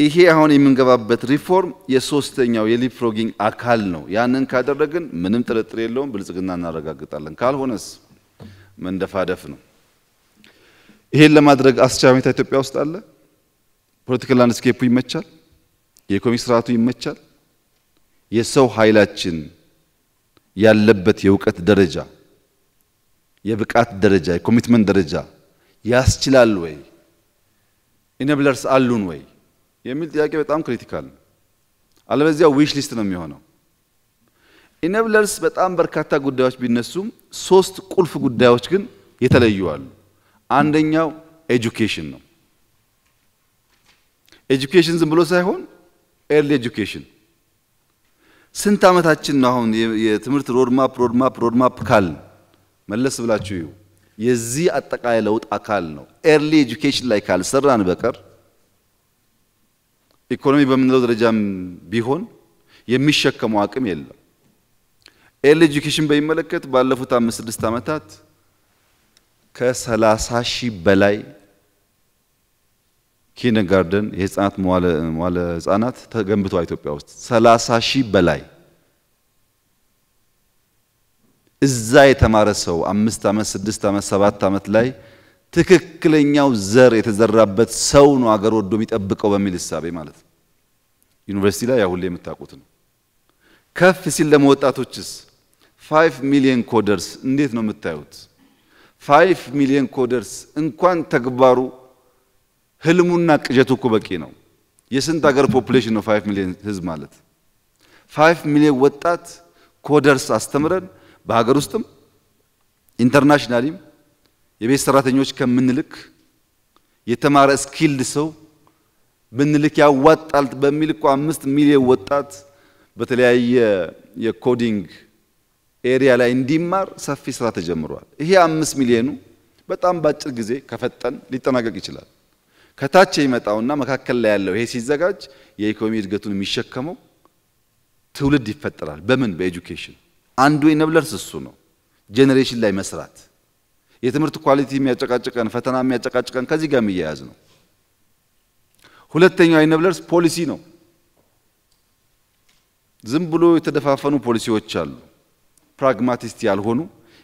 ይሄ አሁን የምንገባበት ሪፎርም የሶስተኛው የሊፍሮጊንግ አካል ነው። ያንን ካደረግን ምንም ጥርጥር የለውም ብልጽግና እናረጋግጣለን። ካልሆነስ መንደፋደፍ ነው። ይሄን ለማድረግ አስቻይ ሁኔታ ኢትዮጵያ ውስጥ አለ። ፖለቲካል ላንድስኬፑ ይመቻል፣ የኢኮኖሚ ስርዓቱ ይመቻል። የሰው ኃይላችን ያለበት የእውቀት ደረጃ፣ የብቃት ደረጃ፣ የኮሚትመንት ደረጃ ያስችላል ወይ? ኢነብለርስ አሉን ወይ? የሚል ጥያቄ በጣም ክሪቲካል ነው። አለበዚያ ዊሽ ሊስት ነው የሚሆነው። ኢነብለርስ በጣም በርካታ ጉዳዮች ቢነሱም ሶስት ቁልፍ ጉዳዮች ግን የተለዩ አሉ። አንደኛው ኤጁኬሽን ነው። ኤጁኬሽን ዝም ብሎ ሳይሆን ኤርሊ ኤጁኬሽን። ስንት ዓመታችን ነው አሁን የትምህርት ሮድማፕ ሮድማፕ ሮድማፕ ካል መለስ ብላችሁ የዚህ አጠቃላይ ለውጥ አካል ነው። ኤርሊ ኤጁኬሽን ላይ ካልሰራን በቀር ኢኮኖሚ በምንለው ደረጃም ቢሆን የሚሸከመው አቅም የለም። ኤል ኤጁኬሽን በሚመለከት ባለፉት አምስት ስድስት ዓመታት ከሰላሳ ሺህ በላይ ኪንደርጋርደን የህፃናት መዋለ ህፃናት ተገንብተዋል ኢትዮጵያ ውስጥ ሰላሳ ሺህ በላይ እዛ የተማረ ሰው አምስት ዓመት ስድስት ዓመት ሰባት ዓመት ላይ ትክክለኛው ዘር የተዘራበት ሰው ነው አገር ወዶ የሚጠብቀው በሚል እሳቤ ማለት ነው። ዩኒቨርሲቲ ላይ ያሁሌ የምታውቁት ነው። ከፍ ሲል ደግሞ ወጣቶችስ ፋይቭ ሚሊዮን ኮደርስ እንዴት ነው የምታዩት? ፋይቭ ሚሊዮን ኮደርስ እንኳን ተግባሩ ህልሙና ቅዠቱ እኮ በቂ ነው። የስንት ሀገር ፖፑሌሽን ነው ፋይቭ ሚሊዮን ህዝብ ማለት? ፋይቭ ሚሊዮን ወጣት ኮደርስ አስተምረን በሀገር ውስጥም ኢንተርናሽናሊም የቤት ሰራተኞች ከምንልክ የተማረ ስኪልድ ሰው ብንልክ ያዋጣል በሚል እኮ አምስት ሚሊዮን ወጣት በተለያየ የኮዲንግ ኤሪያ ላይ እንዲማር ሰፊ ስራ ተጀምሯል። ይሄ አምስት ሚሊዮኑ በጣም በአጭር ጊዜ ከፈጠን ሊጠናቀቅ ይችላል። ከታች የሚመጣውና መካከል ላይ ያለው ይሄ ሲዘጋጅ የኢኮኖሚ እድገቱን የሚሸከመው ትውልድ ይፈጠራል። በምን? በኤጁኬሽን። አንዱ ኢነብለርስ እሱ ነው። ጄኔሬሽን ላይ መስራት የትምህርት ኳሊቲ የሚያጨቃጭቀን፣ ፈተና የሚያጨቃጭቀን ከዚህ ጋር የሚያያዝ ነው። ሁለተኛው አይነብለርስ ፖሊሲ ነው። ዝም ብሎ የተደፋፈኑ ፖሊሲዎች አሉ። ፕራግማቲስት ያልሆኑ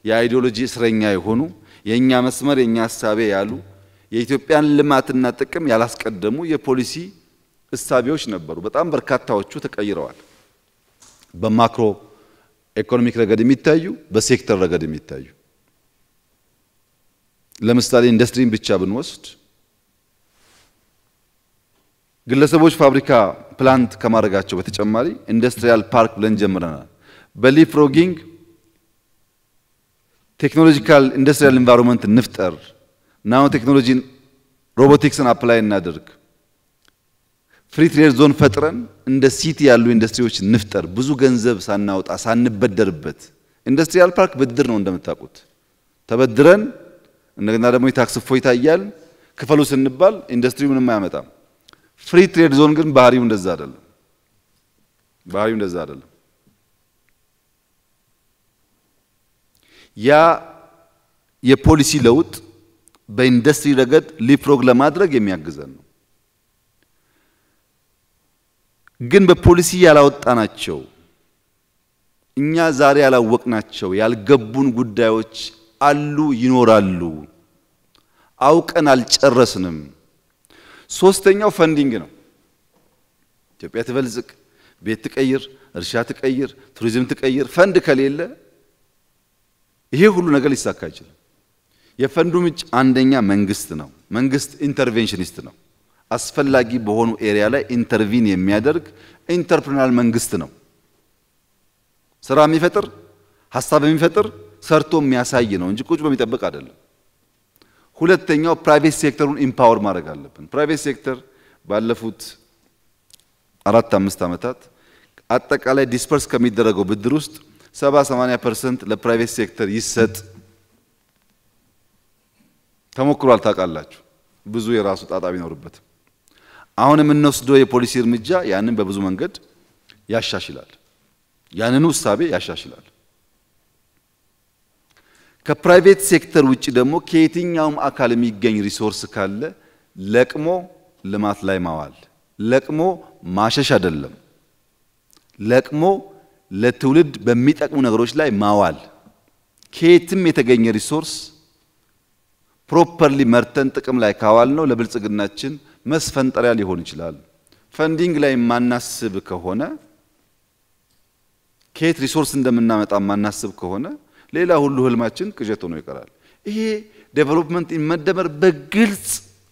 የአይዲዮሎጂ እስረኛ የሆኑ የእኛ መስመር የእኛ ሀሳቤ ያሉ የኢትዮጵያን ልማትና ጥቅም ያላስቀደሙ የፖሊሲ እሳቤዎች ነበሩ። በጣም በርካታዎቹ ተቀይረዋል። በማክሮ ኢኮኖሚክ ረገድ የሚታዩ በሴክተር ረገድ የሚታዩ ለምሳሌ ኢንዱስትሪን ብቻ ብንወስድ ግለሰቦች ፋብሪካ ፕላንት ከማድረጋቸው በተጨማሪ ኢንዱስትሪያል ፓርክ ብለን ጀምረናል። በሊፍሮጊንግ ቴክኖሎጂካል ኢንዱስትሪያል ኢንቫይሮንመንት እንፍጠር፣ ናኖ ቴክኖሎጂን፣ ሮቦቲክስን አፕላይ እናደርግ፣ ፍሪ ትሬድ ዞን ፈጥረን እንደ ሲቲ ያሉ ኢንዱስትሪዎች እንፍጠር። ብዙ ገንዘብ ሳናወጣ ሳንበደርበት ኢንዱስትሪያል ፓርክ ብድር ነው እንደምታውቁት ተበድረን እንደገና ደግሞ የታክስ እፎይታ እያል ክፈሉ ስንባል ኢንዱስትሪ ምንም አያመጣም። ፍሪ ትሬድ ዞን ግን ባህሪው እንደዛ አይደለም። ባህሪው እንደዛ አይደለም። ያ የፖሊሲ ለውጥ በኢንዱስትሪ ረገድ ሊፕሮግ ለማድረግ የሚያግዘን ነው። ግን በፖሊሲ ያላወጣናቸው እኛ ዛሬ ያላወቅናቸው ያልገቡን ጉዳዮች አሉ፣ ይኖራሉ። አውቀን አልጨረስንም። ሶስተኛው ፈንዲንግ ነው። ኢትዮጵያ ትበልጽቅ፣ ቤት ትቀይር፣ እርሻ ትቀይር፣ ቱሪዝም ትቀይር፣ ፈንድ ከሌለ ይሄ ሁሉ ነገር ሊሳካ አይችልም። የፈንዱ ምንጭ አንደኛ መንግስት ነው። መንግስት ኢንተርቬንሽኒስት ነው። አስፈላጊ በሆኑ ኤሪያ ላይ ኢንተርቪን የሚያደርግ ኢንተርፕርናል መንግስት ነው። ስራ የሚፈጥር ሀሳብ የሚፈጥር ሰርቶ የሚያሳይ ነው እንጂ ቁጭ በሚጠብቅ አይደለም። ሁለተኛው ፕራይቬት ሴክተሩን ኢምፓወር ማድረግ አለብን። ፕራይቬት ሴክተር ባለፉት አራት አምስት ዓመታት አጠቃላይ ዲስፐርስ ከሚደረገው ብድር ውስጥ 70 80 ፐርሰንት ለፕራይቬት ሴክተር ይሰጥ ተሞክሯል። ታውቃላችሁ፣ ብዙ የራሱ ጣጣ ቢኖርበት አሁን የምንወስደው የፖሊሲ እርምጃ ያንን በብዙ መንገድ ያሻሽላል። ያንኑ እሳቤ ያሻሽላል። ከፕራይቬት ሴክተር ውጭ ደግሞ ከየትኛውም አካል የሚገኝ ሪሶርስ ካለ ለቅሞ ልማት ላይ ማዋል፣ ለቅሞ ማሸሽ አይደለም፣ ለቅሞ ለትውልድ በሚጠቅሙ ነገሮች ላይ ማዋል። ከየትም የተገኘ ሪሶርስ ፕሮፐርሊ መርተን ጥቅም ላይ ካዋል ነው ለብልጽግናችን መስፈንጠሪያ ሊሆን ይችላል። ፈንዲንግ ላይ የማናስብ ከሆነ ከየት ሪሶርስ እንደምናመጣ የማናስብ ከሆነ ሌላ ሁሉ ህልማችን ቅዠት ሆኖ ይቀራል። ይሄ ዴቨሎፕመንት መደመር በግልጽ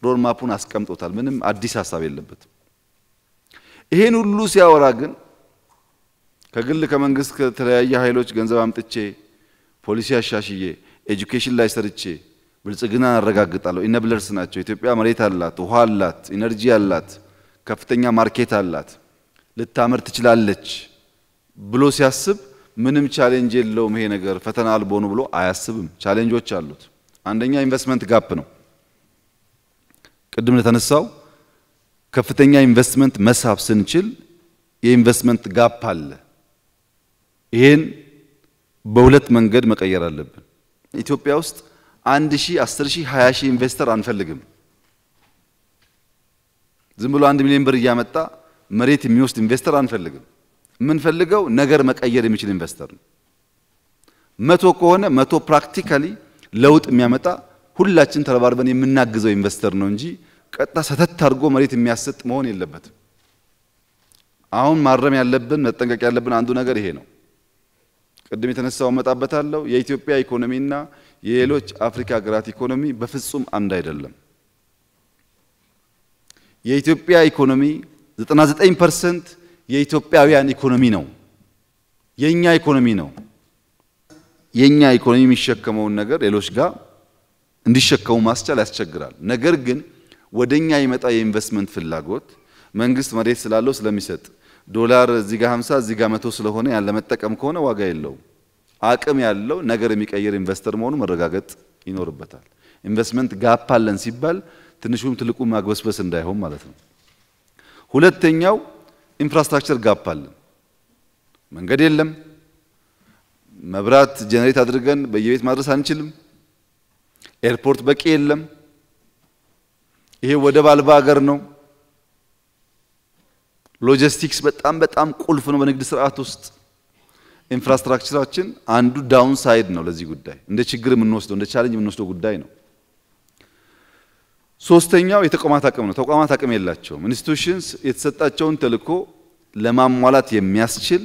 ሮድማፑን አስቀምጦታል። ምንም አዲስ ሀሳብ የለበትም። ይሄን ሁሉ ሲያወራ ግን ከግል ከመንግስት ከተለያየ ኃይሎች ገንዘብ አምጥቼ ፖሊሲ አሻሽዬ ኤጁኬሽን ላይ ሰርቼ ብልጽግና አረጋግጣለሁ። ኢነብለርስ ናቸው። ኢትዮጵያ መሬት አላት፣ ውሃ አላት፣ ኢነርጂ አላት፣ ከፍተኛ ማርኬት አላት፣ ልታመር ትችላለች ብሎ ሲያስብ ምንም ቻሌንጅ የለውም ይሄ ነገር ፈተና አልቦ ነው ብሎ አያስብም። ቻሌንጆች አሉት። አንደኛ ኢንቨስትመንት ጋፕ ነው። ቅድም ለተነሳው ከፍተኛ ኢንቨስትመንት መሳብ ስንችል የኢንቨስትመንት ጋፕ አለ። ይሄን በሁለት መንገድ መቀየር አለብን። ኢትዮጵያ ውስጥ አንድ ሺህ አስር ሺህ ሀያ ሺህ ኢንቨስተር አንፈልግም። ዝም ብሎ አንድ ሚሊዮን ብር እያመጣ መሬት የሚወስድ ኢንቨስተር አንፈልግም። የምንፈልገው ነገር መቀየር የሚችል ኢንቨስተር ነው። መቶ ከሆነ መቶ ፕራክቲካሊ ለውጥ የሚያመጣ ሁላችን ተረባርበን የምናግዘው ኢንቨስተር ነው እንጂ ቀጥታ ሰተት አድርጎ መሬት የሚያሰጥ መሆን የለበትም። አሁን ማረም ያለብን መጠንቀቅ ያለብን አንዱ ነገር ይሄ ነው። ቅድም የተነሳው እመጣበታለሁ። የኢትዮጵያ ኢኮኖሚና የሌሎች አፍሪካ ሀገራት ኢኮኖሚ በፍጹም አንድ አይደለም። የኢትዮጵያ ኢኮኖሚ 99 ፐርሰንት የኢትዮጵያውያን ኢኮኖሚ ነው፣ የእኛ ኢኮኖሚ ነው። የእኛ ኢኮኖሚ የሚሸከመውን ነገር ሌሎች ጋር እንዲሸከሙ ማስቻል ያስቸግራል። ነገር ግን ወደ እኛ ይመጣ የኢንቨስትመንት ፍላጎት መንግስት መሬት ስላለው ስለሚሰጥ ዶላር እዚህ ጋር 50 እዚህ ጋር ስለሆነ ያን ለመጠቀም ከሆነ ዋጋ የለውም። አቅም ያለው ነገር የሚቀይር ኢንቨስተር መሆኑ መረጋገጥ ይኖርበታል። ኢንቨስትመንት ጋፕ አለን ሲባል ትንሹም ትልቁ ማግበስበስ እንዳይሆን ማለት ነው። ሁለተኛው ኢንፍራስትራክቸር ጋፕ አለ። መንገድ የለም። መብራት ጀነሬት አድርገን በየቤት ማድረስ አንችልም። ኤርፖርት በቂ የለም። ይሄ ወደብ አልባ ሀገር ነው። ሎጂስቲክስ በጣም በጣም ቁልፍ ነው በንግድ ስርዓት ውስጥ። ኢንፍራስትራክቸራችን አንዱ ዳውን ሳይድ ነው ለዚህ ጉዳይ እንደ ችግር የምንወስደው እንደ ቻሌንጅ የምንወስደው ጉዳይ ነው። ሶስተኛው የተቋማት አቅም ነው። ተቋማት አቅም የላቸውም። ኢንስቲቱሽንስ የተሰጣቸውን ተልኮ ለማሟላት የሚያስችል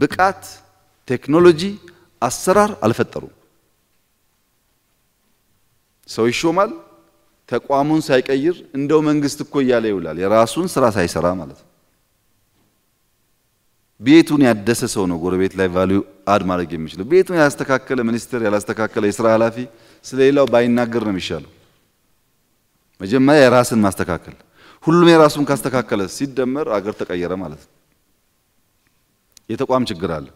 ብቃት፣ ቴክኖሎጂ፣ አሰራር አልፈጠሩም። ሰው ይሾማል፣ ተቋሙን ሳይቀይር እንደው መንግስት እኮ እያለ ይውላል። የራሱን ስራ ሳይሰራ ማለት ነው። ቤቱን ያደሰ ሰው ነው ጎረቤት ላይ ቫልዩ አድ ማድረግ የሚችለው። ቤቱን ያስተካከለ ሚኒስትር፣ ያላስተካከለ የስራ ኃላፊ ስለሌላው ባይናገር ነው የሚሻለው። መጀመሪያ የራስን ማስተካከል። ሁሉም የራሱን ካስተካከለ ሲደመር አገር ተቀየረ ማለት ነው። የተቋም ችግር አለ፣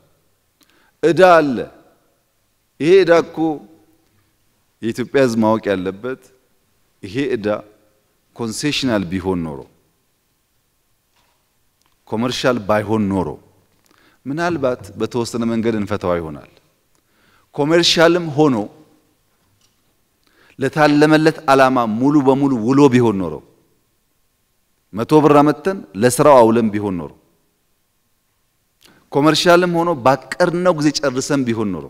እዳ አለ። ይሄ እዳ እኮ የኢትዮጵያ ሕዝብ ማወቅ ያለበት ይሄ እዳ ኮንሴሽናል ቢሆን ኖሮ ኮመርሻል ባይሆን ኖሮ ምናልባት በተወሰነ መንገድ እንፈታዋ ይሆናል። ኮሜርሻልም ሆኖ ለታለመለት ዓላማ ሙሉ በሙሉ ውሎ ቢሆን ኖሮ መቶ ብር አመተን ለስራው አውለን ቢሆን ኖሮ ኮመርሻልም ሆኖ ባቀርነው ጊዜ ጨርሰን ቢሆን ኖሮ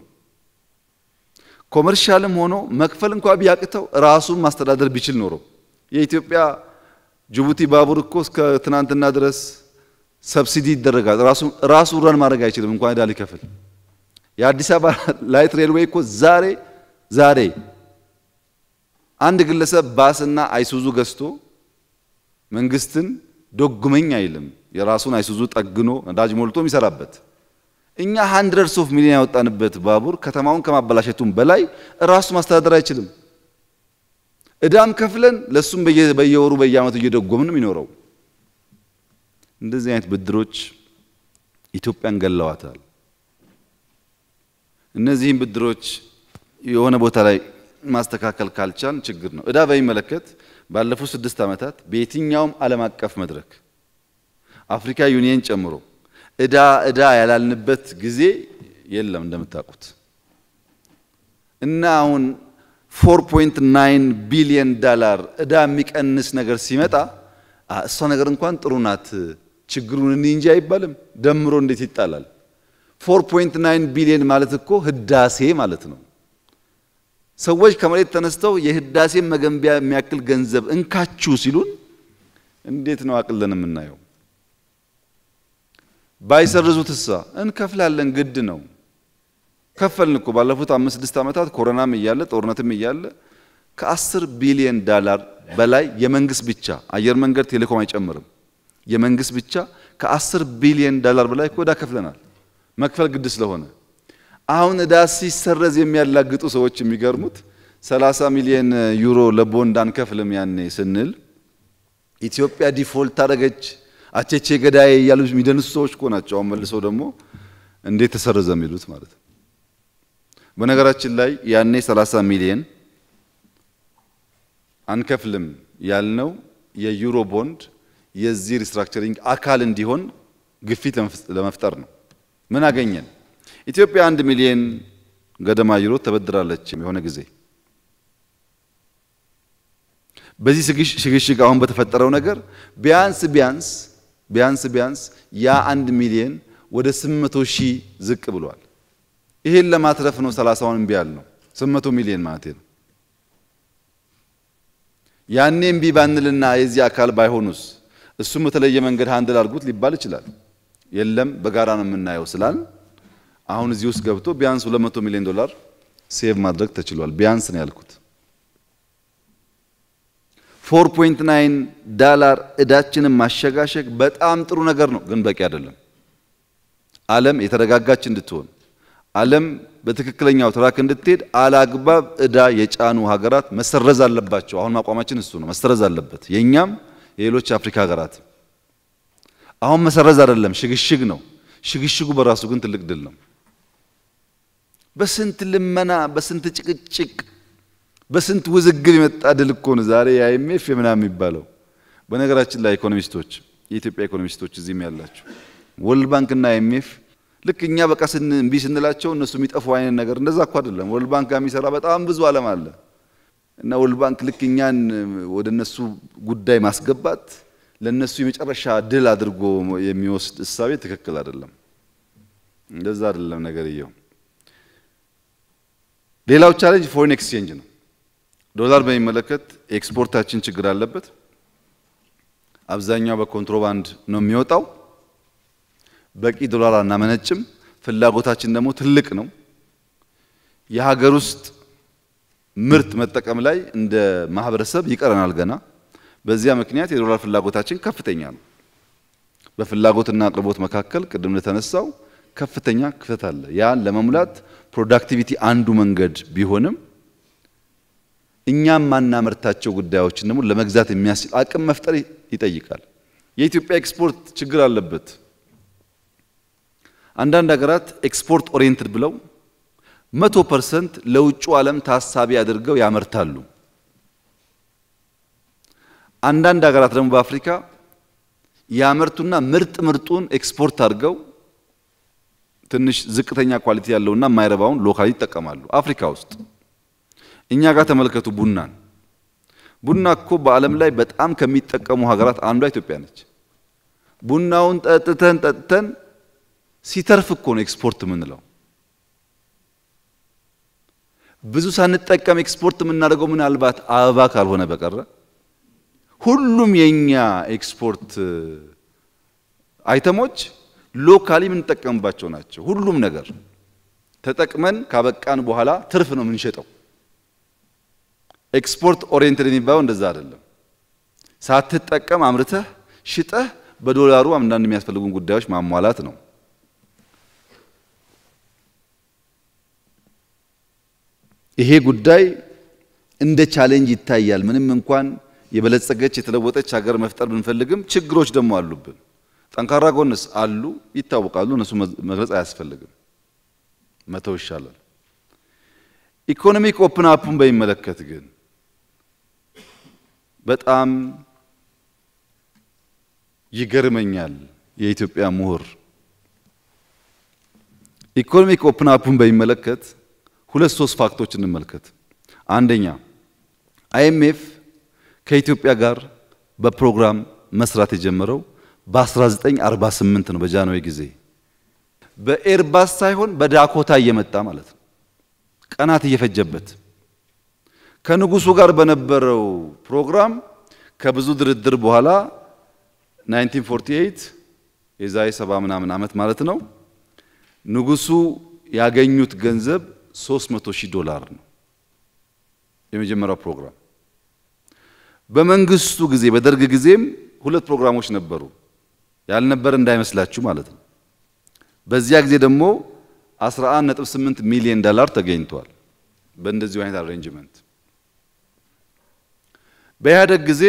ኮመርሻልም ሆኖ መክፈል እንኳ ቢያቅተው ራሱን ማስተዳደር ቢችል ኖሮ የኢትዮጵያ ጅቡቲ ባቡር እኮ እስከ ትናንትና ድረስ ሰብሲዲ ይደረጋል። ራሱ ረን ማድረግ አይችልም እንኳን ዕዳ ሊከፍል። የአዲስ አበባ ላይት ሬልዌይ እኮ ዛሬ ዛሬ አንድ ግለሰብ ባስና አይሱዙ ገዝቶ መንግስትን ዶግመኝ አይልም። የራሱን አይሱዙ ጠግኖ ነዳጅ ሞልቶ የሚሰራበት እኛ ሃንድረድስ ኦፍ ሚሊዮን ያወጣንበት ባቡር ከተማውን ከማበላሸቱም በላይ ራሱ ማስተዳደር አይችልም። እዳም ከፍለን ለሱም በየወሩ በየአመቱ እየደጎምን የሚኖረው እንደዚህ አይነት ብድሮች ኢትዮጵያን ገለዋታል። እነዚህም ብድሮች የሆነ ቦታ ላይ ማስተካከል ካልቻን ችግር ነው። እዳ በሚመለከት ባለፉት ስድስት ዓመታት በየትኛውም ዓለም አቀፍ መድረክ አፍሪካ ዩኒየን ጨምሮ እዳ እዳ ያላልንበት ጊዜ የለም እንደምታውቁት እና አሁን 4.9 ቢሊዮን ዳላር እዳ የሚቀንስ ነገር ሲመጣ እሷ ነገር እንኳን ጥሩ ናት፣ ችግሩን እኔ እንጂ አይባልም። ደምሮ እንዴት ይጣላል? 4.9 ቢሊዮን ማለት እኮ ህዳሴ ማለት ነው። ሰዎች ከመሬት ተነስተው የህዳሴን መገንቢያ የሚያክል ገንዘብ እንካችሁ ሲሉን እንዴት ነው አቅልለን የምናየው? ባይሰርዙት እሳ እንከፍላለን፣ ግድ ነው። ከፈልን እኮ ባለፉት አምስት ስድስት ዓመታት ኮሮናም እያለ ጦርነትም እያለ ከአስር ቢሊዮን ዳላር በላይ የመንግስት ብቻ አየር መንገድ፣ ቴሌኮም አይጨምርም። የመንግስት ብቻ ከአስር ቢሊዮን ዳላር በላይ እዳ ከፍለናል፣ መክፈል ግድ ስለሆነ አሁን እዳ ሲሰረዝ የሚያላግጡ ሰዎች የሚገርሙት 30 ሚሊዮን ዩሮ ለቦንድ አንከፍልም ያኔ ስንል ኢትዮጵያ ዲፎልት ታደረገች አቼቼ ገዳይ እያሉ የሚደንሱ ሰዎች እኮ ናቸው። አሁን መልሰው ደግሞ እንዴት ተሰረዘ የሚሉት ማለት ነው። በነገራችን ላይ ያኔ 30 ሚሊዮን አንከፍልም ያልነው የዩሮ ቦንድ የዚህ ሪስትራክቸሪንግ አካል እንዲሆን ግፊት ለመፍጠር ነው። ምን አገኘን? ኢትዮጵያ አንድ ሚሊዮን ገደማ ዩሮ ተበድራለች የሆነ ጊዜ። በዚህ ሽግሽግ አሁን በተፈጠረው ነገር ቢያንስ ቢያንስ ቢያንስ ቢያንስ ያ አንድ ሚሊዮን ወደ 800 ሺህ ዝቅ ብሏል። ይሄን ለማትረፍ ነው 30ውን እምቢ ያልነው 800 ሚሊዮን ማለት ነው። ያኔ እምቢ ባንልና የዚህ አካል ባይሆኑስ እሱም በተለየ መንገድ ሃንድል አድርጉት ሊባል ይችላል። የለም በጋራ ነው የምናየው ስላል አሁን እዚህ ውስጥ ገብቶ ቢያንስ 200 ሚሊዮን ዶላር ሴቭ ማድረግ ተችሏል። ቢያንስ ነው ያልኩት። 4.9 ዳላር እዳችንን ማሸጋሸግ በጣም ጥሩ ነገር ነው፣ ግን በቂ አይደለም። ዓለም የተረጋጋች እንድትሆን ዓለም በትክክለኛው ትራክ እንድትሄድ አላግባብ እዳ የጫኑ ሀገራት መሰረዝ አለባቸው። አሁን አቋማችን እሱ ነው፣ መሰረዝ አለበት። የእኛም የሌሎች አፍሪካ ሀገራት አሁን መሰረዝ አይደለም፣ ሽግሽግ ነው። ሽግሽጉ በራሱ ግን ትልቅ ድል ነው። በስንት ልመና፣ በስንት ጭቅጭቅ፣ በስንት ውዝግብ የመጣ ድል እኮ ነው ዛሬ የአይኤምኤፍ የምናምን የሚባለው። በነገራችን ላይ ኢኮኖሚስቶች፣ የኢትዮጵያ ኢኮኖሚስቶች እዚህም ያላቸው ወርልድ ባንክና አይኤምኤፍ ልክ እኛ በቃ እምቢ ስንላቸው እነሱ የሚጠፉ አይነት ነገር እንደዛ እኮ አይደለም። ወርልድ ባንክ ጋር የሚሰራ በጣም ብዙ አለም አለ እና ወርልድ ባንክ ልክ እኛን ወደ እነሱ ጉዳይ ማስገባት ለእነሱ የመጨረሻ ድል አድርጎ የሚወስድ እሳቤ ትክክል አይደለም። እንደዛ አይደለም እየው ሌላው ቻሌንጅ ፎሬን ኤክስቼንጅ ነው። ዶላር በሚመለከት ኤክስፖርታችን ችግር አለበት። አብዛኛው በኮንትሮባንድ ነው የሚወጣው። በቂ ዶላር አናመነጭም። ፍላጎታችን ደግሞ ትልቅ ነው። የሀገር ውስጥ ምርት መጠቀም ላይ እንደ ማህበረሰብ ይቀረናል ገና። በዚያ ምክንያት የዶላር ፍላጎታችን ከፍተኛ ነው። በፍላጎትና አቅርቦት መካከል ቅድም እንደተነሳው ከፍተኛ ክፍተት አለ። ያን ለመሙላት ፕሮዳክቲቪቲ አንዱ መንገድ ቢሆንም እኛም ማናመርታቸው ጉዳዮችን ደግሞ ለመግዛት የሚያስችል አቅም መፍጠር ይጠይቃል። የኢትዮጵያ ኤክስፖርት ችግር አለበት። አንዳንድ ሀገራት ኤክስፖርት ኦሪየንትድ ብለው መቶ ፐርሰንት ለውጩ ዓለም ታሳቢ አድርገው ያመርታሉ። አንዳንድ ሀገራት ደግሞ በአፍሪካ ያመርቱና ምርጥ ምርጡን ኤክስፖርት አድርገው ትንሽ ዝቅተኛ ኳሊቲ ያለውና የማይረባውን ሎካል ይጠቀማሉ። አፍሪካ ውስጥ እኛ ጋር ተመልከቱ ቡናን። ቡና እኮ በዓለም ላይ በጣም ከሚጠቀሙ ሀገራት አንዷ ኢትዮጵያ ነች። ቡናውን ጠጥተን ጠጥተን ሲተርፍ እኮ ነው ኤክስፖርት የምንለው። ብዙ ሳንጠቀም ኤክስፖርት የምናደርገው ምናልባት አበባ ካልሆነ በቀረ ሁሉም የኛ ኤክስፖርት አይተሞች ሎካሊ የምንጠቀምባቸው ናቸው። ሁሉም ነገር ተጠቅመን ካበቃን በኋላ ትርፍ ነው የምንሸጠው። ኤክስፖርት ኦሪየንትድ የሚባለው እንደዛ አይደለም። ሳትጠቀም አምርተህ ሽጠህ በዶላሩ አንዳንድ የሚያስፈልጉን ጉዳዮች ማሟላት ነው። ይሄ ጉዳይ እንደ ቻሌንጅ ይታያል። ምንም እንኳን የበለጸገች የተለወጠች ሀገር መፍጠር ብንፈልግም ችግሮች ደግሞ አሉብን። ጠንካራ ጎንስ አሉ፣ ይታወቃሉ። እነሱ መግለጽ አያስፈልግም፣ መተው ይሻላል። ኢኮኖሚክ ኦፕን አፑን በሚመለከት ግን በጣም ይገርመኛል የኢትዮጵያ ምሁር ኢኮኖሚክ ኦፕን አፑን በሚመለከት ሁለት ሶስት ፋክቶች እንመልከት። አንደኛ አይኤምኤፍ ከኢትዮጵያ ጋር በፕሮግራም መስራት የጀመረው በ1948 ነው በጃንዌ ጊዜ በኤርባስ ሳይሆን በዳኮታ እየመጣ ማለት ነው። ቀናት እየፈጀበት ከንጉሱ ጋር በነበረው ፕሮግራም ከብዙ ድርድር በኋላ 1948 የዛሬ ሰባ ምናምን ዓመት ማለት ነው። ንጉሱ ያገኙት ገንዘብ 300 ሺህ ዶላር ነው። የመጀመሪያው ፕሮግራም በመንግስቱ ጊዜ በደርግ ጊዜም ሁለት ፕሮግራሞች ነበሩ። ያልነበር እንዳይመስላችሁ ማለት ነው። በዚያ ጊዜ ደግሞ 11.8 ሚሊዮን ዶላር ተገኝቷል። በእንደዚሁ አይነት አሬንጅመንት በኢህአደግ ጊዜ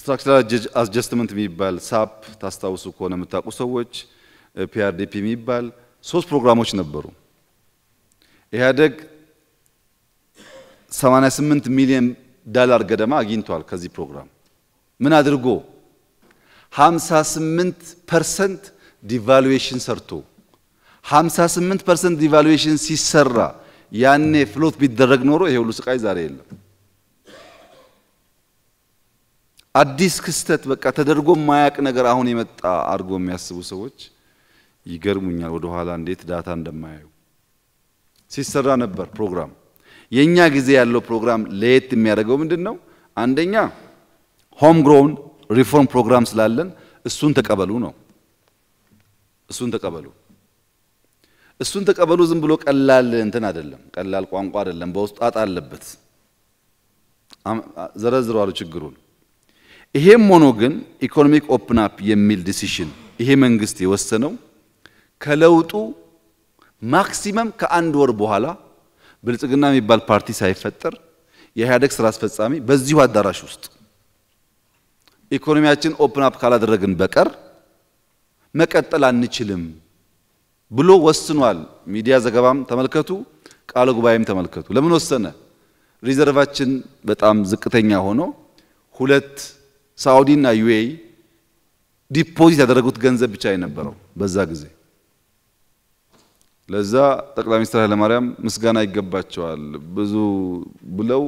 ስትራክቸራል አጀስትመንት የሚባል ሳፕ ታስታውሱ ከሆነ የምታውቁ ሰዎች፣ ፒአርዲፒ የሚባል ሶስት ፕሮግራሞች ነበሩ። ኢህአደግ 88 ሚሊዮን ዶላር ገደማ አግኝቷል። ከዚህ ፕሮግራም ምን አድርጎ 58 ፐርሰንት ዲቫሉዌሽን ሰርቶ 58 ፐርሰንት ዲቫሉዌሽን ሲሰራ ያኔ ፍሎት ቢደረግ ኖሮ ይሄ ሁሉ ስቃይ ዛሬ የለም። አዲስ ክስተት በቃ ተደርጎ ማያቅ ነገር አሁን የመጣ አድርጎ የሚያስቡ ሰዎች ይገርሙኛል። ወደ ኋላ እንዴት ዳታ እንደማያዩ ሲሰራ ነበር ፕሮግራም። የኛ ጊዜ ያለው ፕሮግራም ለየት የሚያደርገው ምንድን ነው? አንደኛ ሆም ግሮውን ሪፎርም ፕሮግራም ስላለን እሱን ተቀበሉ ነው። እሱን ተቀበሉ እሱን ተቀበሉ። ዝም ብሎ ቀላል እንትን አይደለም፣ ቀላል ቋንቋ አይደለም። በውስጡ ጣጣ አለበት። ዘረዝረዋል ችግሩን። ይሄም ሆኖ ግን ኢኮኖሚክ ኦፕን አፕ የሚል ዲሲሽን ይሄ መንግስት የወሰነው ከለውጡ ማክሲመም ከአንድ ወር በኋላ ብልጽግና የሚባል ፓርቲ ሳይፈጠር የኢህአዴግ ስራ አስፈጻሚ በዚሁ አዳራሽ ውስጥ ኢኮኖሚያችን ኦፕን አፕ ካላደረግን በቀር መቀጠል አንችልም ብሎ ወስኗል። ሚዲያ ዘገባም ተመልከቱ፣ ቃለ ጉባኤም ተመልከቱ። ለምን ወሰነ? ሪዘርቫችን በጣም ዝቅተኛ ሆኖ ሁለት ሳዑዲና ዩኤኢ ዲፖዚት ያደረጉት ገንዘብ ብቻ የነበረው በዛ ጊዜ። ለዛ ጠቅላይ ሚኒስትር ኃይለማርያም ምስጋና ይገባቸዋል። ብዙ ብለው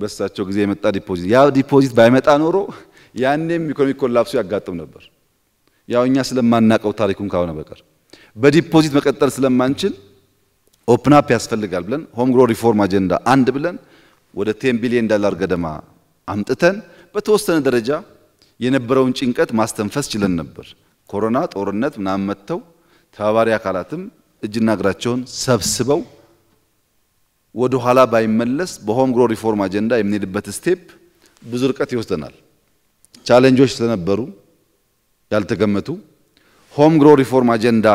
በሳቸው ጊዜ የመጣ ዲፖዚት ያ ዲፖዚት ባይመጣ ኖሮ ያኔም ኢኮኖሚክ ኮላፕሱ ያጋጥም ነበር። ያው እኛ ስለማናቀው ታሪኩን ካሆነ በቀር በዲፖዚት መቀጠል ስለማንችል ኦፕን አፕ ያስፈልጋል ብለን ሆም ግሮ ሪፎርም አጀንዳ አንድ ብለን ወደ ቴን ቢሊዮን ዳላር ገደማ አምጥተን በተወሰነ ደረጃ የነበረውን ጭንቀት ማስተንፈስ ችለን ነበር። ኮሮና፣ ጦርነት ምናምን መጥተው ተባባሪ አካላትም እጅና እግራቸውን ሰብስበው ወደ ኋላ ባይመለስ በሆም ግሮ ሪፎርም አጀንዳ የምንሄድበት ስቴፕ ብዙ ርቀት ይወስደናል። ቻሌንጆች ስለነበሩ ያልተገመቱ ሆም ግሮ ሪፎርም አጀንዳ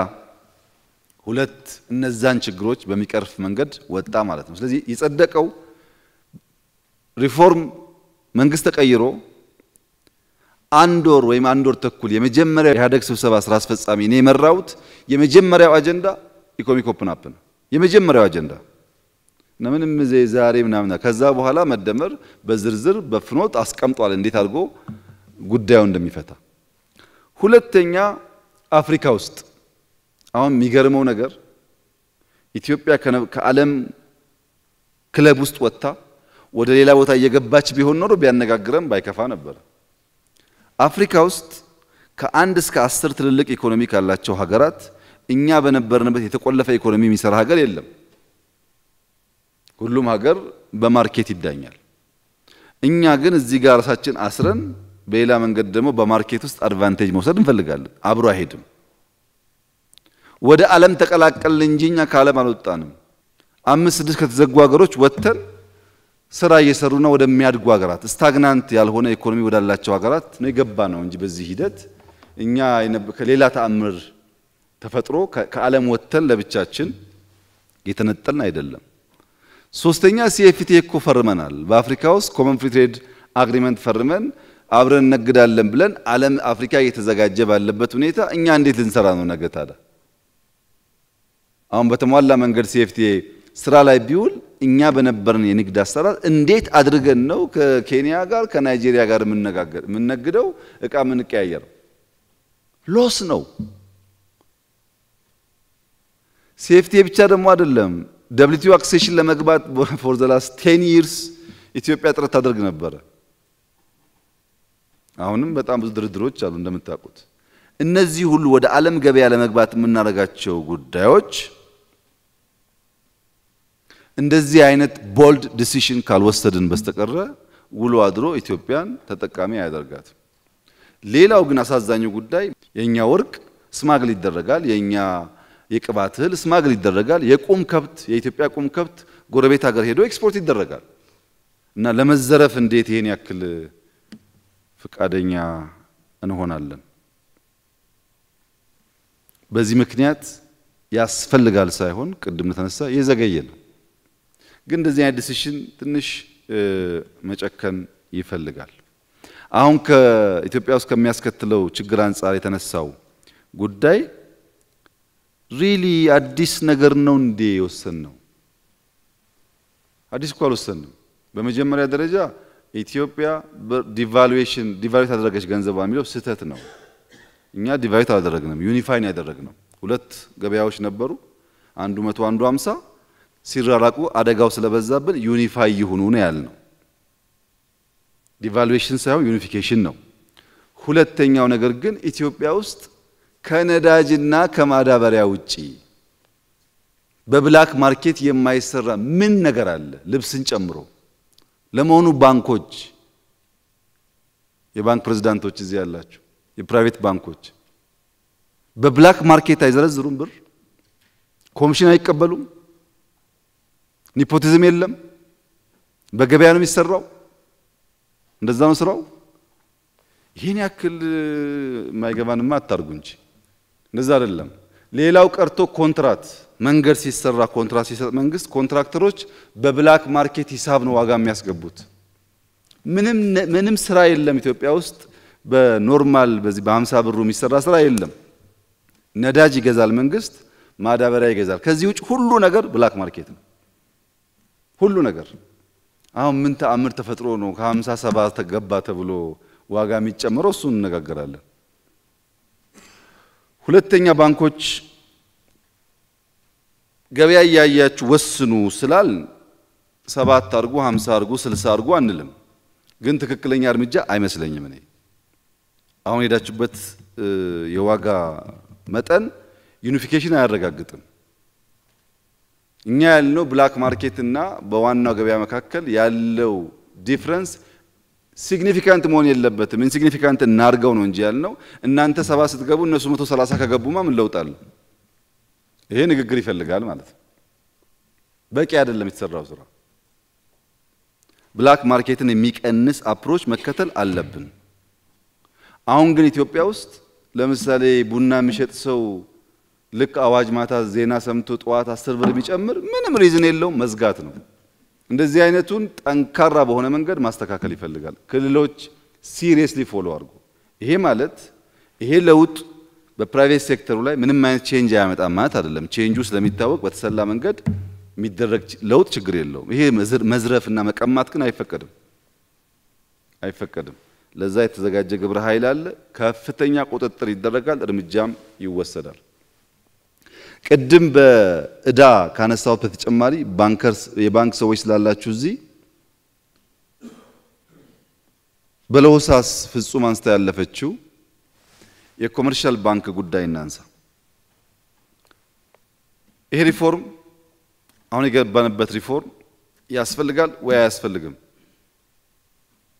ሁለት እነዛን ችግሮች በሚቀርፍ መንገድ ወጣ ማለት ነው። ስለዚህ የጸደቀው ሪፎርም መንግስት ተቀይሮ አንድ ወር ወይም አንድ ወር ተኩል የመጀመሪያው ኢህአዴግ ስብሰባ ስራ አስፈጻሚ እኔ የመራሁት የመጀመሪያው አጀንዳ ኢኮኖሚክ ኦፕን አፕ ነው። የመጀመሪያው አጀንዳ ምንም ዛሬ ምናምን ከዛ በኋላ መደመር በዝርዝር በፍኖት አስቀምጧል እንዴት አድርጎ ጉዳዩ እንደሚፈታ። ሁለተኛ አፍሪካ ውስጥ አሁን የሚገርመው ነገር ኢትዮጵያ ከዓለም ክለብ ውስጥ ወጥታ ወደ ሌላ ቦታ እየገባች ቢሆን ኖሮ ቢያነጋግረም ባይከፋ ነበር። አፍሪካ ውስጥ ከአንድ እስከ አስር ትልልቅ ኢኮኖሚ ካላቸው ሀገራት እኛ በነበርንበት የተቆለፈ ኢኮኖሚ የሚሰራ ሀገር የለም። ሁሉም ሀገር በማርኬት ይዳኛል። እኛ ግን እዚህ ጋር ራሳችን አስረን በሌላ መንገድ ደግሞ በማርኬት ውስጥ አድቫንቴጅ መውሰድ እንፈልጋለን። አብሮ አይሄድም። ወደ ዓለም ተቀላቀልን እንጂ እኛ ከዓለም አልወጣንም። አምስት ስድስት ከተዘጉ ሀገሮች ወጥተን ስራ እየሰሩና ወደሚያድጉ ሀገራት ስታግናንት ያልሆነ ኢኮኖሚ ወዳላቸው ሀገራት ነው የገባ ነው እንጂ በዚህ ሂደት እኛ ከሌላ ተአምር ተፈጥሮ ከዓለም ወጥተን ለብቻችን የተነጠልን አይደለም። ሶስተኛ ሲኤፍቲ እኮ ፈርመናል። በአፍሪካ ውስጥ ኮመን ፍሪ ትሬድ አግሪመንት ፈርመን አብረን እነግዳለን ብለን ዓለም አፍሪካ እየተዘጋጀ ባለበት ሁኔታ እኛ እንዴት ልንሰራ ነው ነገ ታዲያ? አሁን በተሟላ መንገድ ሲኤፍቲኤ ስራ ላይ ቢውል እኛ በነበርን የንግድ አሰራር እንዴት አድርገን ነው ከኬንያ ጋር ከናይጄሪያ ጋር የምንነጋገር የምንነግደው እቃ ምንቀያየር ሎስ ነው። ሴፍቲ ብቻ ደግሞ አይደለም። ደብሊቲዩ አክሴሽን ለመግባት ፎር ዘ ላስት ቴን ይርስ ኢትዮጵያ ጥረት ታደርግ ነበረ። አሁንም በጣም ብዙ ድርድሮች አሉ እንደምታውቁት። እነዚህ ሁሉ ወደ ዓለም ገበያ ለመግባት የምናደርጋቸው ጉዳዮች እንደዚህ አይነት ቦልድ ዲሲሽን ካልወሰድን በስተቀረ ውሎ አድሮ ኢትዮጵያን ተጠቃሚ አያደርጋትም። ሌላው ግን አሳዛኙ ጉዳይ የእኛ ወርቅ ስማግል ይደረጋል፣ የእኛ የቅባት እህል ስማግል ይደረጋል፣ የቁም ከብት የኢትዮጵያ ቁም ከብት ጎረቤት ሀገር ሄዶ ኤክስፖርት ይደረጋል እና ለመዘረፍ እንዴት ይሄን ያክል ፈቃደኛ እንሆናለን። በዚህ ምክንያት ያስፈልጋል ሳይሆን ቅድም ተነሳ የዘገየ ነው። ግን እንደዚህ አይነት ዲሲሽን ትንሽ መጨከን ይፈልጋል። አሁን ከኢትዮጵያ ውስጥ ከሚያስከትለው ችግር አንጻር የተነሳው ጉዳይ ሪሊ አዲስ ነገር ነው እንዴ የወሰን ነው? አዲስ እኮ አልወሰንም። በመጀመሪያ ደረጃ ኢትዮጵያ ዲቫሉዌሽን ዲቫሉዌት አደረገች ገንዘቧ የሚለው ስህተት ነው። እኛ ዲቫሉዌት አላደረግንም፣ ዩኒፋይን ያደረግነው ሁለት ገበያዎች ነበሩ። አንዱ መቶ አንዱ አምሳ ሲራራቁ አደጋው ስለበዛብን ዩኒፋይ ይሁኑ ነው ያልነው። ዲቫሉዌሽን ሳይሆን ዩኒፊኬሽን ነው። ሁለተኛው ነገር ግን ኢትዮጵያ ውስጥ ከነዳጅና ከማዳበሪያ ውጪ በብላክ ማርኬት የማይሰራ ምን ነገር አለ? ልብስን ጨምሮ ለመሆኑ ባንኮች የባንክ ፕሬዝዳንቶች እዚህ ያላችሁ የፕራይቬት ባንኮች በብላክ ማርኬት አይዘረዝሩም? ብር ኮሚሽን አይቀበሉም? ኒፖቲዝም የለም? በገበያ ነው የሚሰራው። እንደዛ ነው ስራው። ይህን ያክል የማይገባንማ አታርጉ እንጂ እንደዛ አይደለም። ሌላው ቀርቶ ኮንትራት መንገድ ሲሰራ ኮንትራክት ሲሰጥ መንግስት ኮንትራክተሮች በብላክ ማርኬት ሂሳብ ነው ዋጋ የሚያስገቡት። ምንም ስራ የለም ኢትዮጵያ ውስጥ በኖርማል በዚህ በሀምሳ ብሩ የሚሰራ ስራ የለም። ነዳጅ ይገዛል መንግስት፣ ማዳበሪያ ይገዛል። ከዚህ ውጭ ሁሉ ነገር ብላክ ማርኬት ነው። ሁሉ ነገር አሁን ምን ተአምር ተፈጥሮ ነው ከሀምሳ ሰባ ተገባ ተብሎ ዋጋ የሚጨምረው? እሱን እንነጋገራለን። ሁለተኛ ባንኮች ገበያ እያያችሁ ወስኑ ስላል ሰባት አርጉ፣ ሀምሳ አርጉ፣ ስልሳ አርጉ አንልም። ግን ትክክለኛ እርምጃ አይመስለኝም። እኔ አሁን ሄዳችሁበት የዋጋ መጠን ዩኒፊኬሽን አያረጋግጥም። እኛ ያልነው ብላክ ማርኬት እና በዋናው ገበያ መካከል ያለው ዲፍረንስ ሲግኒፊካንት መሆን የለበትም። ኢንሲግኒፊካንት እናርገው ነው እንጂ ያልነው። እናንተ ሰባ ስትገቡ እነሱ መቶ ሰላሳ ከገቡማ ምን ለውጣል? ይሄ ንግግር ይፈልጋል ማለት ነው። በቂ አይደለም የተሰራው ስራ። ብላክ ማርኬትን የሚቀንስ አፕሮች መከተል አለብን። አሁን ግን ኢትዮጵያ ውስጥ ለምሳሌ ቡና የሚሸጥ ሰው ልክ አዋጅ ማታ ዜና ሰምቶ ጠዋት አስር ብር ቢጨምር ምንም ሪዝን የለውም፣ መዝጋት ነው። እንደዚህ አይነቱን ጠንካራ በሆነ መንገድ ማስተካከል ይፈልጋል። ክልሎች ሲሪየስሊ ፎሎ አድርጎ ይሄ ማለት ይሄ ለውጥ በፕራይቬት ሴክተሩ ላይ ምንም አይነት ቼንጅ አያመጣም ማለት አይደለም። ቼንጁ ስለሚታወቅ በተሰላ መንገድ የሚደረግ ለውጥ ችግር የለውም። ይሄ መዝረፍና መቀማት ግን አይፈቀድም አይፈቀድም። ለዛ የተዘጋጀ ግብረ ኃይል አለ። ከፍተኛ ቁጥጥር ይደረጋል፣ እርምጃም ይወሰዳል። ቅድም በእዳ ካነሳሁት በተጨማሪ ባንከርስ የባንክ ሰዎች ስላላችሁ እዚህ በለሆሳስ ፍጹም አንስታ ያለፈችው የኮመርሻል ባንክ ጉዳይ እናንሳ። ይሄ ሪፎርም አሁን የገባንበት ሪፎርም ያስፈልጋል ወይ አያስፈልግም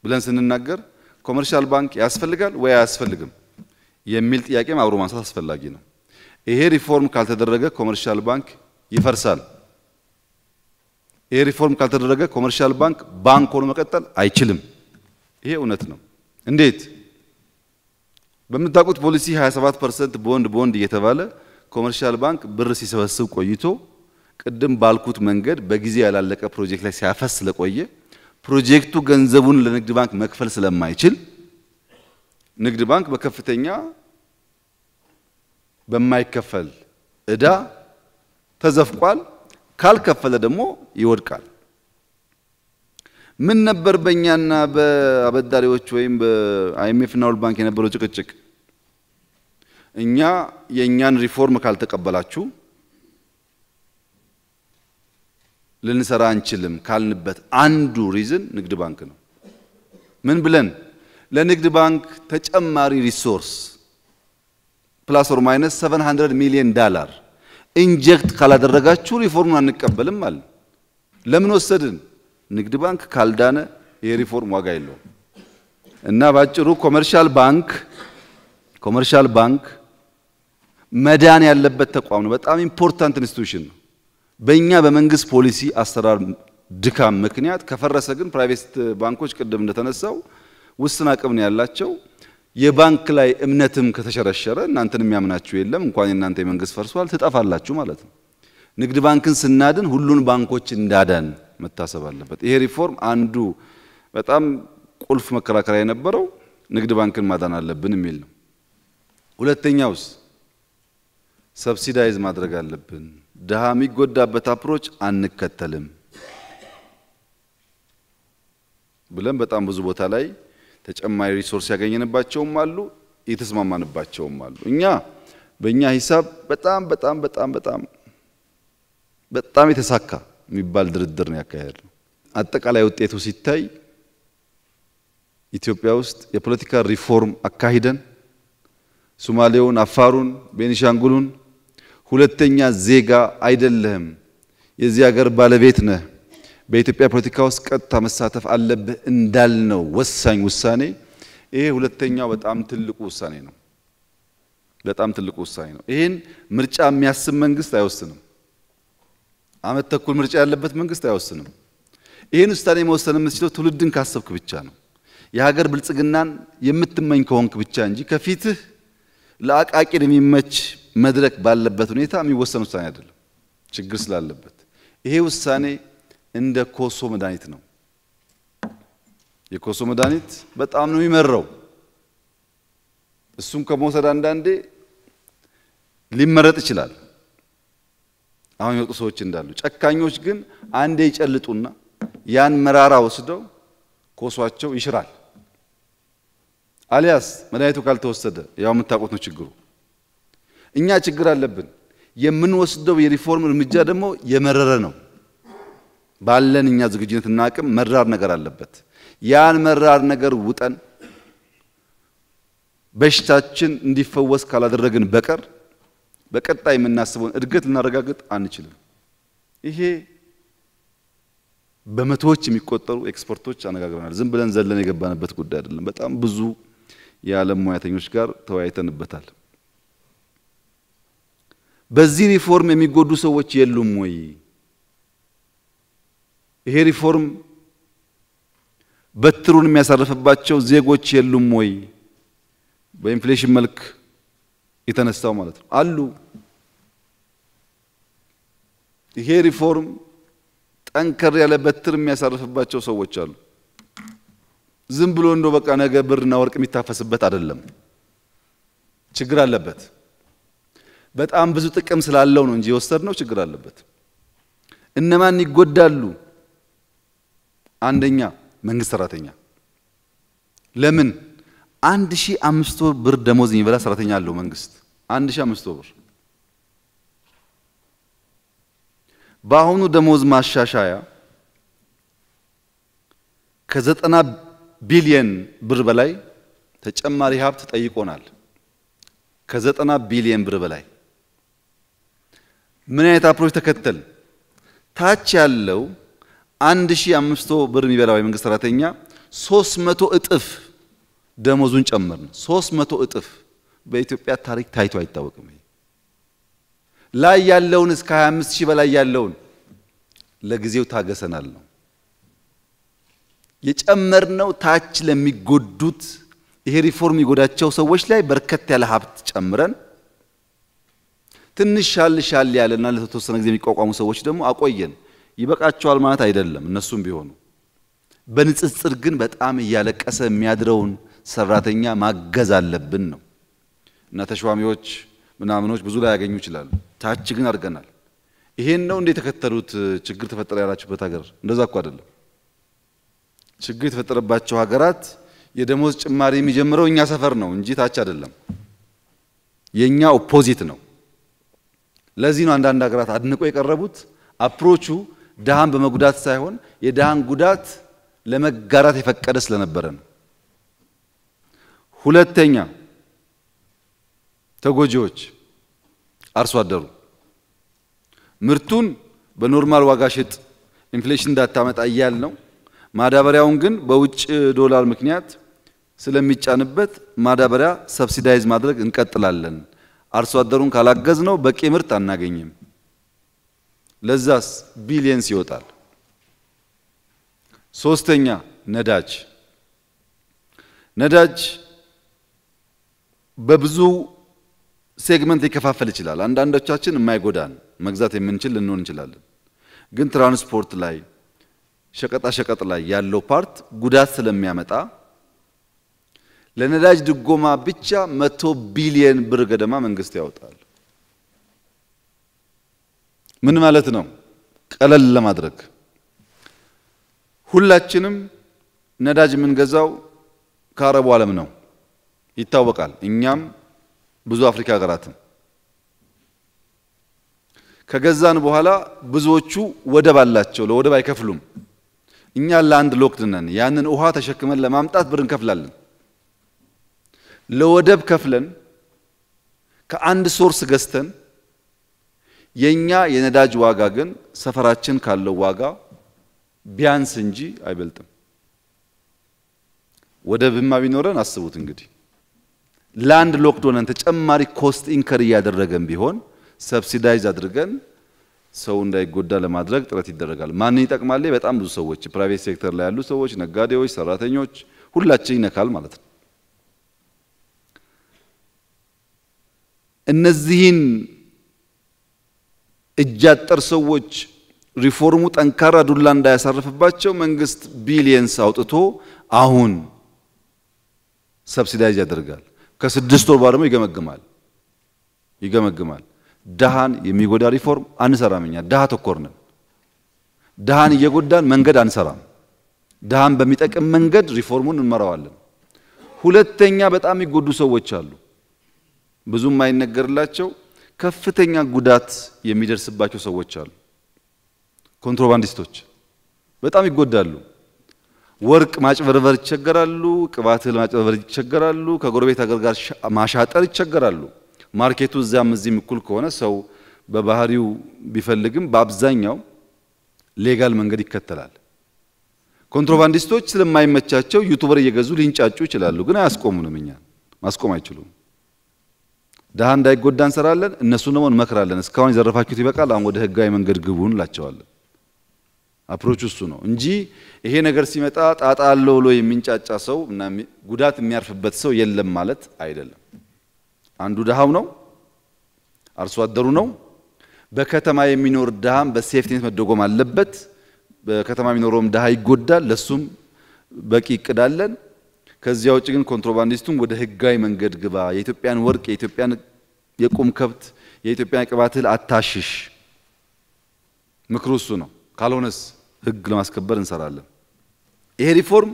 ብለን ስንናገር ኮመርሻል ባንክ ያስፈልጋል ወይ አያስፈልግም የሚል ጥያቄም አብሮ ማንሳት አስፈላጊ ነው። ይሄ ሪፎርም ካልተደረገ ኮመርሻል ባንክ ይፈርሳል። ይሄ ሪፎርም ካልተደረገ ኮመርሻል ባንክ ባንክ ሆኖ መቀጠል አይችልም። ይሄ እውነት ነው። እንዴት በምታውቁት ፖሊሲ 27 ፐርሰንት ቦንድ ቦንድ እየተባለ ኮመርሻል ባንክ ብር ሲሰበስብ ቆይቶ ቅድም ባልኩት መንገድ በጊዜ ያላለቀ ፕሮጀክት ላይ ሲያፈስ ስለቆየ ፕሮጀክቱ ገንዘቡን ለንግድ ባንክ መክፈል ስለማይችል ንግድ ባንክ በከፍተኛ በማይከፈል እዳ ተዘፍቋል። ካልከፈለ ደግሞ ይወድቃል። ምን ነበር በእኛና በአበዳሪዎች ወይም በአይኤምኤፍና ወርልድ ባንክ የነበረው ጭቅጭቅ? እኛ የእኛን ሪፎርም ካልተቀበላችሁ ልንሰራ አንችልም ካልንበት አንዱ ሪዝን ንግድ ባንክ ነው። ምን ብለን ለንግድ ባንክ ተጨማሪ ሪሶርስ ፕላስ ኦር ማይነስ 700 ሚሊዮን ዳላር ኢንጀክት ካላደረጋችሁ ሪፎርሙን አንቀበልም አለ። ለምን ወሰድን? ንግድ ባንክ ካልዳነ የሪፎርም ዋጋ የለውም እና ባጭሩ ኮመርሻል ባንክ ኮመርሻል ባንክ መዳን ያለበት ተቋም ነው። በጣም ኢምፖርታንት ኢንስቲትዩሽን ነው። በእኛ በመንግስት ፖሊሲ አሰራር ድካም ምክንያት ከፈረሰ ግን ፕራይቬት ባንኮች ቅድም እንደተነሳው ውስን አቅም ነው ያላቸው። የባንክ ላይ እምነትም ከተሸረሸረ እናንተን የሚያምናችሁ የለም። እንኳን የእናንተ የመንግስት ፈርሷል፣ ትጠፋላችሁ ማለት ነው። ንግድ ባንክን ስናድን ሁሉን ባንኮች እንዳዳን መታሰብ አለበት። ይሄ ሪፎርም አንዱ በጣም ቁልፍ መከራከሪያ የነበረው ንግድ ባንክን ማዳን አለብን የሚል ነው። ሁለተኛውስ ሰብሲዳይዝ ማድረግ አለብን። ድሃ የሚጎዳበት አፕሮች አንከተልም ብለን በጣም ብዙ ቦታ ላይ ተጨማሪ ሪሶርስ ያገኘንባቸውም አሉ፣ የተስማማንባቸውም አሉ። እኛ በእኛ ሂሳብ በጣም በጣም በጣም በጣም በጣም የተሳካ የሚባል ድርድር ነው ያካሄድ ነው። አጠቃላይ ውጤቱ ሲታይ ኢትዮጵያ ውስጥ የፖለቲካ ሪፎርም አካሂደን ሶማሌውን፣ አፋሩን፣ ቤኒሻንጉሉን ሁለተኛ ዜጋ አይደለህም፣ የዚህ ሀገር ባለቤት ነህ፣ በኢትዮጵያ ፖለቲካ ውስጥ ቀጥታ መሳተፍ አለብህ እንዳልነው ወሳኝ ውሳኔ ይሄ ሁለተኛው በጣም ትልቁ ውሳኔ ነው። በጣም ትልቁ ውሳኔ ነው። ይህን ምርጫ የሚያስብ መንግስት አይወስንም። ዓመት ተኩል ምርጫ ያለበት መንግስት አይወስንም። ይህን ውሳኔ መወሰን የምትችለው ትውልድን ካሰብክ ብቻ ነው። የሀገር ብልጽግናን የምትመኝ ከሆንክ ብቻ እንጂ ከፊትህ ለአቃቂን የሚመች መድረክ ባለበት ሁኔታ የሚወሰን ውሳኔ አይደለም፣ ችግር ስላለበት። ይሄ ውሳኔ እንደ ኮሶ መድኃኒት ነው። የኮሶ መድኃኒት በጣም ነው የሚመረው። እሱም ከመውሰድ አንዳንዴ ሊመረጥ ይችላል። አሁን የወጡ ሰዎች እንዳሉ ጨካኞች ግን አንዴ ይጨልጡና ያን መራራ ወስደው ኮሷቸው ይሽራል። አሊያስ መድኃኒቱ ካልተወሰደ ያው የምታውቁት ነው ችግሩ። እኛ ችግር አለብን። የምንወስደው የሪፎርም እርምጃ ደግሞ የመረረ ነው። ባለን እኛ ዝግጁነትና አቅም መራር ነገር አለበት። ያን መራር ነገር ውጠን በሽታችን እንዲፈወስ ካላደረግን በቀር በቀጣይ የምናስበውን እድገት ልናረጋግጥ አንችልም። ይሄ በመቶዎች የሚቆጠሩ ኤክስፐርቶች አነጋግረናል። ዝም ብለን ዘለን የገባንበት ጉዳይ አይደለም። በጣም ብዙ የዓለም ሙያተኞች ጋር ተወያይተንበታል። በዚህ ሪፎርም የሚጎዱ ሰዎች የሉም ወይ? ይሄ ሪፎርም በትሩን የሚያሳርፍባቸው ዜጎች የሉም ወይ? በኢንፍሌሽን መልክ የተነሳው ማለት ነው አሉ። ይሄ ሪፎርም ጠንከር ያለ በትር የሚያሳርፍባቸው ሰዎች አሉ። ዝም ብሎ እንደው በቃ ነገ ብርና ወርቅ የሚታፈስበት አይደለም። ችግር አለበት። በጣም ብዙ ጥቅም ስላለው ነው እንጂ ነው ችግር አለበት። እነማን ይጎዳሉ? አንደኛ መንግስት ሰራተኛ። ለምን አንድ ሺህ አምስት ብር ደሞዝ የሚበላ ሰራተኛ አለው መንግስት አንድ ሺህ አምስት ብር በአሁኑ ደሞዝ ማሻሻያ ከዘጠና ቢሊየን ብር በላይ ተጨማሪ ሀብት ጠይቆናል። ከዘጠና ቢሊየን ብር በላይ ምን አይነት አፕሮች ተከተል? ታች ያለው አንድ ሺህ አምስት መቶ ብር የሚበላው የመንግስት ሰራተኛ ሶስት መቶ እጥፍ ደሞዙን ጨመርን። ሶስት መቶ እጥፍ በኢትዮጵያ ታሪክ ታይቶ አይታወቅም። ላይ ያለውን እስከ 25 ሺህ በላይ ያለውን ለጊዜው ታገሰናል ነው የጨመርነው። ታች ለሚጎዱት ይሄ ሪፎርም ይጎዳቸው ሰዎች ላይ በርከት ያለ ሀብት ጨምረን ትንሽ ሻል ሻል ያለና ለተወሰነ ጊዜ የሚቋቋሙ ሰዎች ደግሞ አቆየን። ይበቃቸዋል ማለት አይደለም፣ እነሱም ቢሆኑ በንጽጽር ግን በጣም እያለቀሰ የሚያድረውን ሰራተኛ ማገዝ አለብን ነው። እና ተሿሚዎች ምናምኖች ብዙ ላይ ያገኙ ይችላሉ። ታች ግን አድርገናል። ይሄን ነው እንደ የተከተሉት ችግር ተፈጠረ ያላችሁበት ሀገር፣ እንደዛ እኮ አይደለም። ችግር የተፈጠረባቸው ሀገራት የደሞዝ ጭማሪ የሚጀምረው እኛ ሰፈር ነው እንጂ ታች አይደለም። የእኛ ኦፖዚት ነው። ለዚህ ነው አንዳንድ ሀገራት አድንቆ የቀረቡት። አፕሮቹ ድሃን በመጉዳት ሳይሆን የድሃን ጉዳት ለመጋራት የፈቀደ ስለነበረ ነው። ሁለተኛ ተጎጂዎች አርሶ አደሩ ምርቱን በኖርማል ዋጋ ሽጥ፣ ኢንፍሌሽን እንዳታመጣ እያል ነው። ማዳበሪያውን ግን በውጭ ዶላር ምክንያት ስለሚጫንበት ማዳበሪያ ሰብሲዳይዝ ማድረግ እንቀጥላለን። አርሶ አደሩን ካላገዝ ነው በቂ ምርት አናገኝም። ለዛስ ቢሊየንስ ይወጣል። ሶስተኛ ነዳጅ ነዳጅ በብዙ ሴግመንት ሊከፋፈል ይችላል። አንዳንዶቻችን የማይጎዳን መግዛት የምንችል ልንሆን እንችላለን። ግን ትራንስፖርት ላይ ሸቀጣ ሸቀጥ ላይ ያለው ፓርት ጉዳት ስለሚያመጣ ለነዳጅ ድጎማ ብቻ መቶ ቢሊየን ብር ገደማ መንግስት ያወጣል። ምን ማለት ነው? ቀለል ለማድረግ ሁላችንም ነዳጅ የምንገዛው ከአረቡ ዓለም ነው፣ ይታወቃል። እኛም ብዙ አፍሪካ ሀገራትም ከገዛን በኋላ ብዙዎቹ ወደብ አላቸው። ለወደብ አይከፍሉም። እኛ ለአንድ ሎክድ ነን። ያንን ውሃ ተሸክመን ለማምጣት ብር እንከፍላለን። ለወደብ ከፍለን ከአንድ ሶርስ ገዝተን የኛ የነዳጅ ዋጋ ግን ሰፈራችን ካለው ዋጋ ቢያንስ እንጂ አይበልጥም። ወደብማ ቢኖረን አስቡት እንግዲህ ላንድ ሎክድ ሆነን ተጨማሪ ኮስት ኢንከር እያደረገን ቢሆን ሰብሲዳይዝ አድርገን ሰው እንዳይጎዳ ለማድረግ ጥረት ይደረጋል። ማንን ይጠቅማል? በጣም ብዙ ሰዎች፣ ፕራይቬት ሴክተር ላይ ያሉ ሰዎች፣ ነጋዴዎች፣ ሰራተኞች፣ ሁላችን ይነካል ማለት ነው። እነዚህን እጃጠር ሰዎች ሪፎርሙ ጠንካራ ዱላ እንዳያሳርፍባቸው መንግስት ቢሊየንስ አውጥቶ አሁን ሰብሲዳይዝ ያደርጋል። ከስድስት ወር በኋላ ይገመግማል ይገመግማል። ድሃን የሚጎዳ ሪፎርም አንሰራም። እኛ ድሃ ተኮር ነን። ድሃን እየጎዳን መንገድ አንሰራም። ድሃን በሚጠቅም መንገድ ሪፎርሙን እንመራዋለን። ሁለተኛ በጣም የሚጎዱ ሰዎች አሉ። ብዙም የማይነገርላቸው ከፍተኛ ጉዳት የሚደርስባቸው ሰዎች አሉ። ኮንትሮባንዲስቶች በጣም ይጎዳሉ። ወርቅ ማጭበርበር ይቸገራሉ፣ ቅባት እህል ማጭበርበር ይቸገራሉ፣ ከጎረቤት ሀገር ጋር ማሻጠር ይቸገራሉ። ማርኬቱ እዚያም እዚህም እኩል ከሆነ ሰው በባህሪው ቢፈልግም በአብዛኛው ሌጋል መንገድ ይከተላል። ኮንትሮባንዲስቶች ስለማይመቻቸው ዩቱበር እየገዙ ሊንጫጩ ይችላሉ፣ ግን አያስቆሙንም። እኛ ማስቆም አይችሉም። ድሀ እንዳይጎዳ እንሰራለን፣ እነሱን ደግሞ እንመክራለን። እስካሁን የዘረፋችሁት ይበቃል፣ አሁን ወደ ህጋዊ መንገድ ግቡ እንላቸዋለን። አፕሮች እሱ ነው እንጂ ይሄ ነገር ሲመጣ ጣጣ አለው ብሎ የሚንጫጫ ሰው እና ጉዳት የሚያርፍበት ሰው የለም ማለት አይደለም። አንዱ ድሃው ነው፣ አርሶ አደሩ ነው። በከተማ የሚኖር ድሃም በሴፍቲኔት መደጎም አለበት። በከተማ የሚኖረውም ድሃ ይጎዳል። ለሱም በቂ እቅድ ከዚያ ውጭ ግን ኮንትሮባንዲስቱም ወደ ህጋዊ መንገድ ግባ፣ የኢትዮጵያን ወርቅ፣ የኢትዮጵያን የቁም ከብት፣ የኢትዮጵያን ቅባት እህል አታሽሽ። ምክሩ እሱ ነው። ካልሆነስ ህግ ለማስከበር እንሰራለን። ይሄ ሪፎርም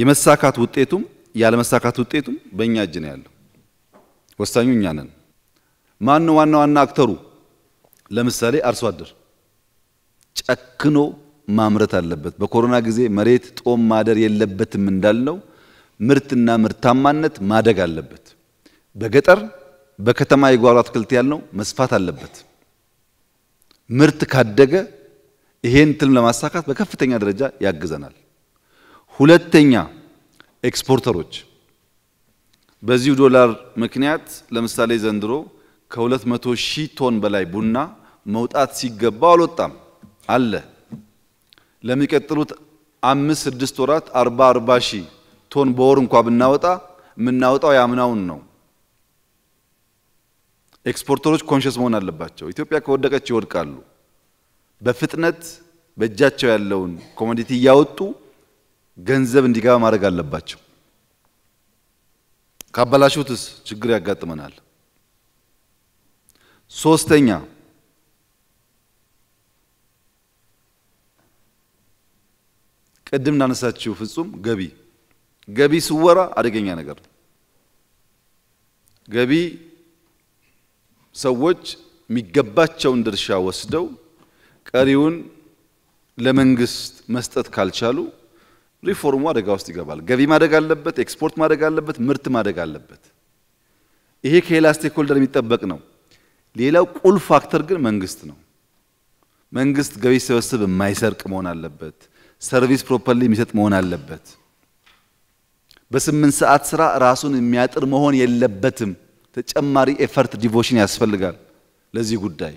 የመሳካት ውጤቱም ያለመሳካት ውጤቱም በእኛ እጅ ነው ያለው። ወሳኙ እኛ ነን። ማን ነው ዋና ዋና አክተሩ? ለምሳሌ አርሶ አደር ጨክኖ ማምረት አለበት። በኮሮና ጊዜ መሬት ጦም ማደር የለበትም እንዳልነው ምርትና ምርታማነት ማደግ አለበት። በገጠር በከተማ የጓሮ አትክልት ያልነው መስፋት አለበት። ምርት ካደገ ይሄን ትልም ለማሳካት በከፍተኛ ደረጃ ያግዘናል። ሁለተኛ ኤክስፖርተሮች በዚሁ ዶላር ምክንያት ለምሳሌ ዘንድሮ ከ200 ሺህ ቶን በላይ ቡና መውጣት ሲገባ አልወጣም አለ። ለሚቀጥሉት አምስት ስድስት ወራት 40 40 ሺህ ቶን በወር እንኳ ብናወጣ የምናወጣው ያምናውን ነው። ኤክስፖርተሮች ኮንሽስ መሆን አለባቸው። ኢትዮጵያ ከወደቀች ይወድቃሉ። በፍጥነት በእጃቸው ያለውን ኮሞዲቲ እያወጡ ገንዘብ እንዲገባ ማድረግ አለባቸው። ካበላሹትስ ችግር ያጋጥመናል። ሶስተኛ ቅድም እንዳነሳችሁ ፍጹም ገቢ ገቢ ስወራ አደገኛ ነገር ነው። ገቢ ሰዎች የሚገባቸውን ድርሻ ወስደው ቀሪውን ለመንግስት መስጠት ካልቻሉ ሪፎርሙ አደጋ ውስጥ ይገባል። ገቢ ማደግ አለበት፣ ኤክስፖርት ማደግ አለበት፣ ምርት ማደግ አለበት። ይሄ ከሌላ ስቴክሆልደር የሚጠበቅ ነው። ሌላው ቁል ፋክተር ግን መንግስት ነው። መንግስት ገቢ ሲሰበስብ የማይሰርቅ መሆን አለበት። ሰርቪስ ፕሮፐርሊ የሚሰጥ መሆን አለበት። በስምንት ሰዓት ስራ ራሱን የሚያጥር መሆን የለበትም። ተጨማሪ ኤፈርት ዲቮሽን ያስፈልጋል ለዚህ ጉዳይ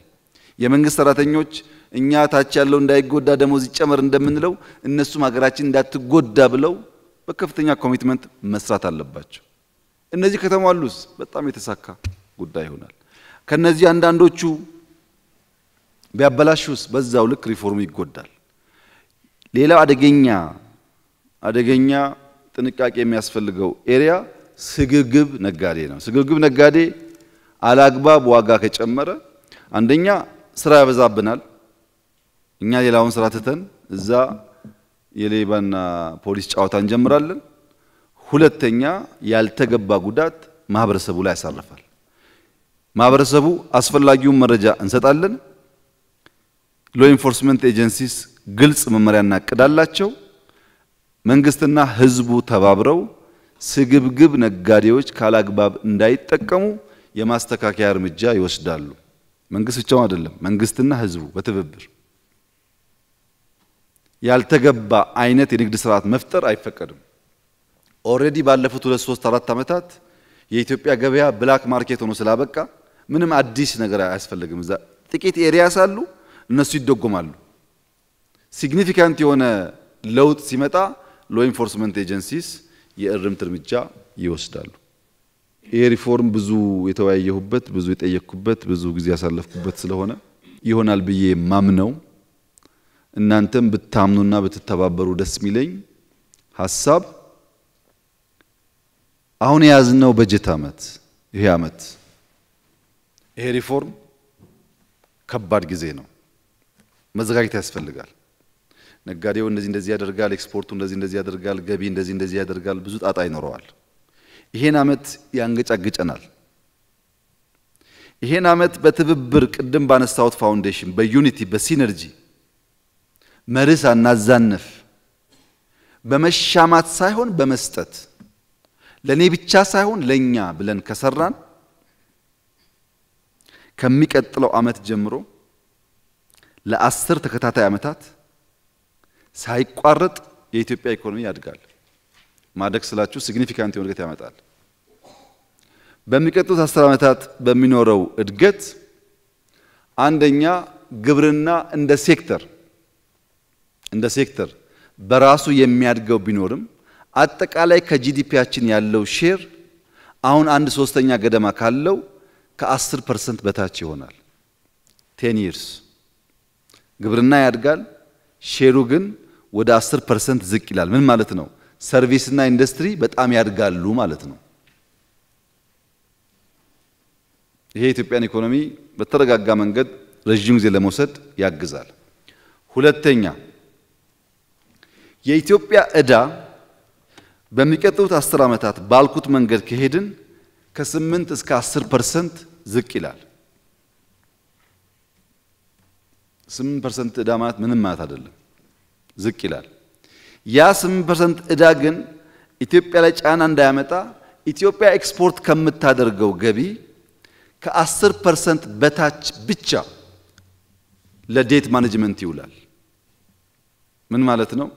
የመንግስት ሰራተኞች እኛ ታች ያለው እንዳይጎዳ ደሞዝ ይጨመር እንደምንለው እነሱም ሀገራችን እንዳትጎዳ ብለው በከፍተኛ ኮሚትመንት መስራት አለባቸው። እነዚህ ከተሟሉስ በጣም የተሳካ ጉዳይ ይሆናል። ከነዚህ አንዳንዶቹ ቢያበላሹስ በዛው ልክ ሪፎርሙ ይጎዳል። ሌላው አደገኛ አደገኛ ጥንቃቄ የሚያስፈልገው ኤሪያ ስግብግብ ነጋዴ ነው። ስግብግብ ነጋዴ አላግባብ ዋጋ ከጨመረ አንደኛ ስራ ያበዛብናል፣ እኛ ሌላውን ስራ ትተን እዛ የሌባና ፖሊስ ጨዋታ እንጀምራለን። ሁለተኛ ያልተገባ ጉዳት ማህበረሰቡ ላይ ያሳርፋል። ማህበረሰቡ አስፈላጊውን መረጃ እንሰጣለን። ሎ ኢንፎርስመንት ኤጀንሲስ ግልጽ መመሪያና እቅድ አላቸው። መንግስትና ህዝቡ ተባብረው ስግብግብ ነጋዴዎች ካላግባብ እንዳይጠቀሙ የማስተካከያ እርምጃ ይወስዳሉ። መንግስት ብቻውን አይደለም፣ መንግስትና ህዝቡ በትብብር ያልተገባ አይነት የንግድ ስርዓት መፍጠር አይፈቀድም። ኦልሬዲ ባለፉት ሁለት ሶስት አራት ዓመታት የኢትዮጵያ ገበያ ብላክ ማርኬት ሆኖ ስላበቃ ምንም አዲስ ነገር አያስፈልግም። እዛ ጥቂት ኤሪያስ አሉ፣ እነሱ ይደጎማሉ። ሲግኒፊካንት የሆነ ለውጥ ሲመጣ ሎ ኢንፎርስመንት ኤጀንሲስ የእርምት እርምጃ ይወስዳሉ። ይሄ ሪፎርም ብዙ የተወያየሁበት ብዙ የጠየቅኩበት ብዙ ጊዜ ያሳለፍኩበት ስለሆነ ይሆናል ብዬ ማምነው እናንተም ብታምኑና ብትተባበሩ ደስ የሚለኝ ሀሳብ አሁን የያዝነው በጀት አመት ይሄ አመት ይሄ ሪፎርም ከባድ ጊዜ ነው። መዘጋጀት ያስፈልጋል። ነጋዴው እንደዚህ እንደዚህ ያደርጋል፣ ኤክስፖርቱ እንደዚህ እንደዚህ ያደርጋል፣ ገቢ እንደዚህ እንደዚህ ያደርጋል፣ ብዙ ጣጣ ይኖረዋል። ይሄን ዓመት ያንገጫግጨናል። ይሄን አመት በትብብር ቅድም ባነሳሁት ፋውንዴሽን በዩኒቲ በሲነርጂ መርህ ሳናዛንፍ በመሻማት ሳይሆን በመስጠት ለእኔ ብቻ ሳይሆን ለእኛ ብለን ከሰራን ከሚቀጥለው ዓመት ጀምሮ ለአስር ተከታታይ ዓመታት ሳይቋረጥ የኢትዮጵያ ኢኮኖሚ ያድጋል። ማደግ ስላችሁ ሲግኒፊካንት የሆነ እድገት ያመጣል። በሚቀጥሉት አስር ዓመታት በሚኖረው እድገት አንደኛ ግብርና እንደ ሴክተር እንደ ሴክተር በራሱ የሚያድገው ቢኖርም አጠቃላይ ከጂዲፒያችን ያለው ሼር አሁን አንድ ሶስተኛ ገደማ ካለው ከ10 ፐርሰንት በታች ይሆናል። ቴን ይርስ ግብርና ያድጋል፣ ሼሩ ግን ወደ 10 ፐርሰንት ዝቅ ይላል። ምን ማለት ነው? ሰርቪስና ኢንዱስትሪ በጣም ያድጋሉ ማለት ነው። ይሄ የኢትዮጵያን ኢኮኖሚ በተረጋጋ መንገድ ረዥም ጊዜ ለመውሰድ ያግዛል። ሁለተኛ የኢትዮጵያ እዳ በሚቀጥሉት አስር አመታት ባልኩት መንገድ ከሄድን ከ8 እስከ 10 ፐርሰንት ዝቅ ይላል። 8 ፐርሰንት እዳ ማለት ምንም ማለት አይደለም፣ ዝቅ ይላል። ያ 8 ፐርሰንት እዳ ግን ኢትዮጵያ ላይ ጫና እንዳያመጣ ኢትዮጵያ ኤክስፖርት ከምታደርገው ገቢ ከ10 ፐርሰንት በታች ብቻ ለዴት ማኔጅመንት ይውላል። ምን ማለት ነው?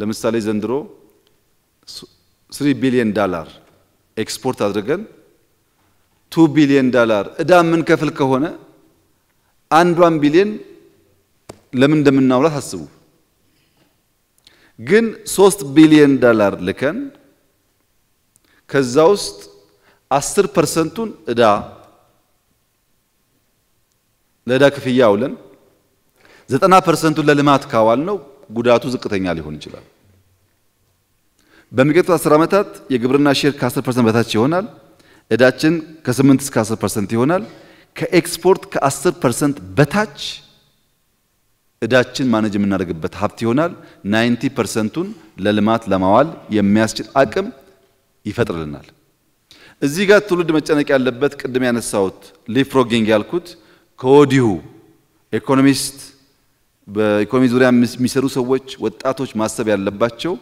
ለምሳሌ ዘንድሮ ስሪ ቢሊዮን ዳላር ኤክስፖርት አድርገን ቱ ቢሊዮን ዳላር እዳ ምን ከፍል ከሆነ አንዷን ቢሊዮን ለምን እንደምናውላት አስቡ። ግን ሶስት ቢሊዮን ዳላር ልከን ከዛ ውስጥ አስር ፐርሰንቱን እዳ ለእዳ ክፍያ አውለን ዘጠና ፐርሰንቱን ለልማት ካዋል ነው ጉዳቱ ዝቅተኛ ሊሆን ይችላል። በሚቀጥሉት 10 ዓመታት የግብርና ሼር ከ10% በታች ይሆናል። እዳችን ከ8 እስከ 10% ይሆናል። ከኤክስፖርት ከ10% በታች እዳችን ማነጅ የምናደርግበት ሀብት ይሆናል። 90 ፐርሰንቱን ለልማት ለማዋል የሚያስችል አቅም ይፈጥርልናል። እዚህ ጋር ትውልድ መጨነቅ ያለበት ቅድም ያነሳሁት ሊፍሮጊንግ ያልኩት ከወዲሁ ኢኮኖሚስት በኢኮኖሚ ዙሪያ የሚሰሩ ሰዎች፣ ወጣቶች ማሰብ ያለባቸው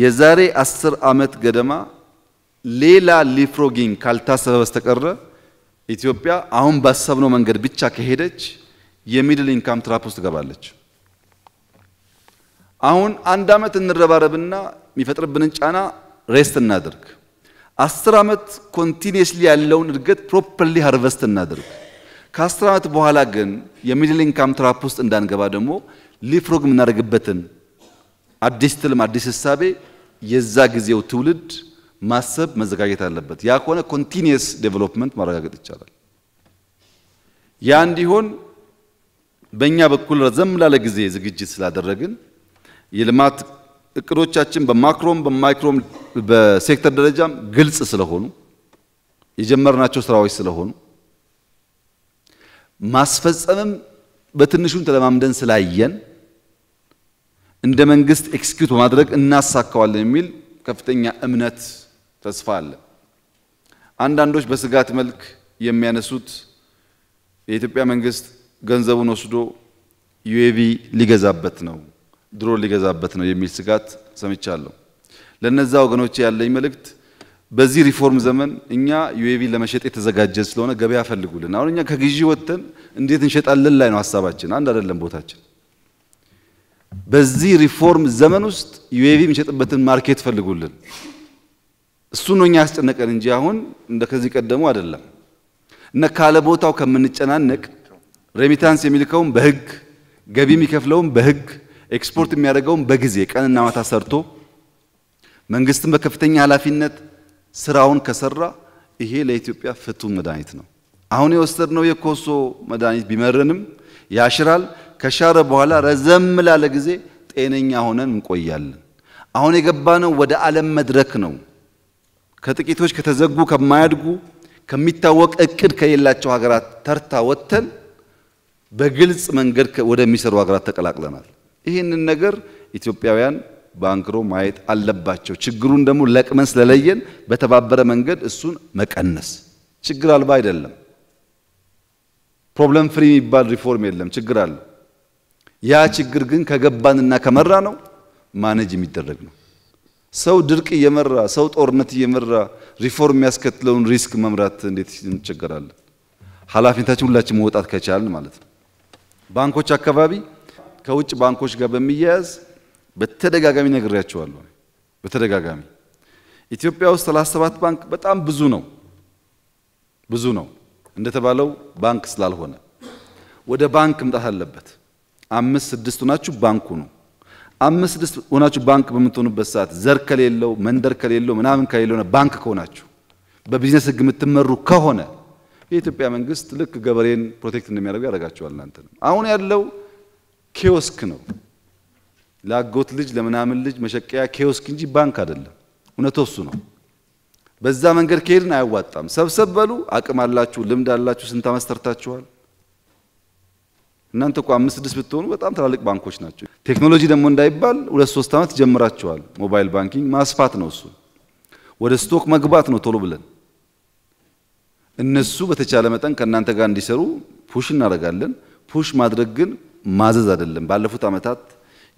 የዛሬ አስር ዓመት ገደማ ሌላ ሊፍሮጊንግ ካልታሰበ በስተቀረ ኢትዮጵያ አሁን ባሰብነው መንገድ ብቻ ከሄደች የሚድል ኢንካም ትራፕ ውስጥ ትገባለች። አሁን አንድ ዓመት እንረባረብና የሚፈጥርብንን ጫና ሬስት እናድርግ። አስር ዓመት ኮንቲኒየስሊ ያለውን እድገት ፕሮፐርሊ ሃርቨስት እናድርግ። ከአስር ዓመት በኋላ ግን የሚድል ኢንካም ትራፕ ውስጥ እንዳንገባ ደግሞ ሊፍሮግ የምናደርግበትን አዲስ ትልም አዲስ ህሳቤ የዛ ጊዜው ትውልድ ማሰብ መዘጋጀት አለበት። ያ ከሆነ ኮንቲኒየስ ዴቨሎፕመንት ማረጋገጥ ይቻላል። ያ እንዲሆን በእኛ በኩል ረዘም ላለ ጊዜ ዝግጅት ስላደረግን የልማት እቅዶቻችን በማክሮም በማይክሮም በሴክተር ደረጃም ግልጽ ስለሆኑ የጀመርናቸው ስራዎች ስለሆኑ ማስፈጸምም በትንሹን ተለማምደን ስላየን እንደ መንግስት ኤክስኪዩት በማድረግ እናሳካዋለን የሚል ከፍተኛ እምነት ተስፋ አለ። አንዳንዶች በስጋት መልክ የሚያነሱት የኢትዮጵያ መንግስት ገንዘቡን ወስዶ ዩኤቪ ሊገዛበት ነው፣ ድሮን ሊገዛበት ነው የሚል ስጋት ሰምቻለሁ። ለነዛ ወገኖች ያለኝ መልእክት በዚህ ሪፎርም ዘመን እኛ ዩኤቪ ለመሸጥ የተዘጋጀ ስለሆነ ገበያ ፈልጉልን። አሁን እኛ ከግዢ ወጥተን እንዴት እንሸጣለን ላይ ነው ሀሳባችን፣ አንድ አይደለም ቦታችን። በዚህ ሪፎርም ዘመን ውስጥ ዩኤቪ የሚሸጥበትን ማርኬት ፈልጉልን። እሱ ነው እኛ ያስጨነቀን እንጂ አሁን እንደ ከዚህ ቀደሙ አይደለም። እነ ካለ ቦታው ከምንጨናነቅ ሬሚታንስ የሚልከውም በሕግ ገቢ የሚከፍለውም በሕግ ኤክስፖርት የሚያደርገውም በጊዜ ቀንና ማታ ሰርቶ መንግስትን በከፍተኛ ኃላፊነት ስራውን ከሰራ ይሄ ለኢትዮጵያ ፍቱን መድኃኒት ነው። አሁን የወሰድነው የኮሶ መድኃኒት ቢመረንም ያሽራል። ከሻረ በኋላ ረዘም ላለ ጊዜ ጤነኛ ሆነን እንቆያለን። አሁን የገባነው ወደ ዓለም መድረክ ነው። ከጥቂቶች ከተዘጉ ከማያድጉ ከሚታወቅ እቅድ ከሌላቸው ሀገራት ተርታ ወጥተን በግልጽ መንገድ ወደሚሰሩ ሀገራት ተቀላቅለናል። ይህንን ነገር ኢትዮጵያውያን በአንክሮ ማየት አለባቸው። ችግሩን ደግሞ ለቅመን ስለለየን በተባበረ መንገድ እሱን መቀነስ ችግር አልባ አይደለም። ፕሮብለም ፍሪ የሚባል ሪፎርም የለም፣ ችግር አለ። ያ ችግር ግን ከገባንና ከመራ ነው ማነጅ የሚደረግ ነው። ሰው ድርቅ እየመራ ሰው ጦርነት እየመራ ሪፎርም የሚያስከትለውን ሪስክ መምራት እንዴት እንቸገራለን? ኃላፊነታችን ሁላችን መውጣት ከቻልን ማለት ነው። ባንኮች አካባቢ ከውጭ ባንኮች ጋር በሚያያዝ በተደጋጋሚ ነግሬያቸዋለሁ። በተደጋጋሚ ኢትዮጵያ ውስጥ 37 ባንክ በጣም ብዙ ነው፣ ብዙ ነው። እንደተባለው ባንክ ስላልሆነ ወደ ባንክ መምጣት አለበት። አምስት ስድስት ሆናችሁ ባንኩ ነው። አምስት ስድስት ሆናችሁ ባንክ በምትሆኑበት ሰዓት ዘር ከሌለው መንደር ከሌለው ምናምን ከሌለው ባንክ ከሆናችሁ በቢዝነስ ህግ የምትመሩ ከሆነ የኢትዮጵያ መንግስት ልክ ገበሬን ፕሮቴክት እንደሚያደርገው ያደርጋቸዋል። እናንተ አሁን ያለው ኪዮስክ ነው። ለአጎት ልጅ ለምናምን ልጅ መሸቀያ ኬዮስክ እንጂ ባንክ አይደለም። እውነቱ እሱ ነው። በዛ መንገድ ከሄድን አያዋጣም። ሰብሰብ በሉ፣ አቅም አላችሁ፣ ልምድ አላችሁ፣ ስንት ዓመት ሰርታችኋል። እናንተ እኮ አምስት ስድስት ብትሆኑ በጣም ትላልቅ ባንኮች ናቸው። ቴክኖሎጂ ደግሞ እንዳይባል ሁለት ሶስት ዓመት ጀምራችኋል። ሞባይል ባንኪንግ ማስፋት ነው እሱ፣ ወደ ስቶክ መግባት ነው ቶሎ ብለን። እነሱ በተቻለ መጠን ከእናንተ ጋር እንዲሰሩ ፑሽ እናደርጋለን። ፑሽ ማድረግ ግን ማዘዝ አይደለም። ባለፉት ዓመታት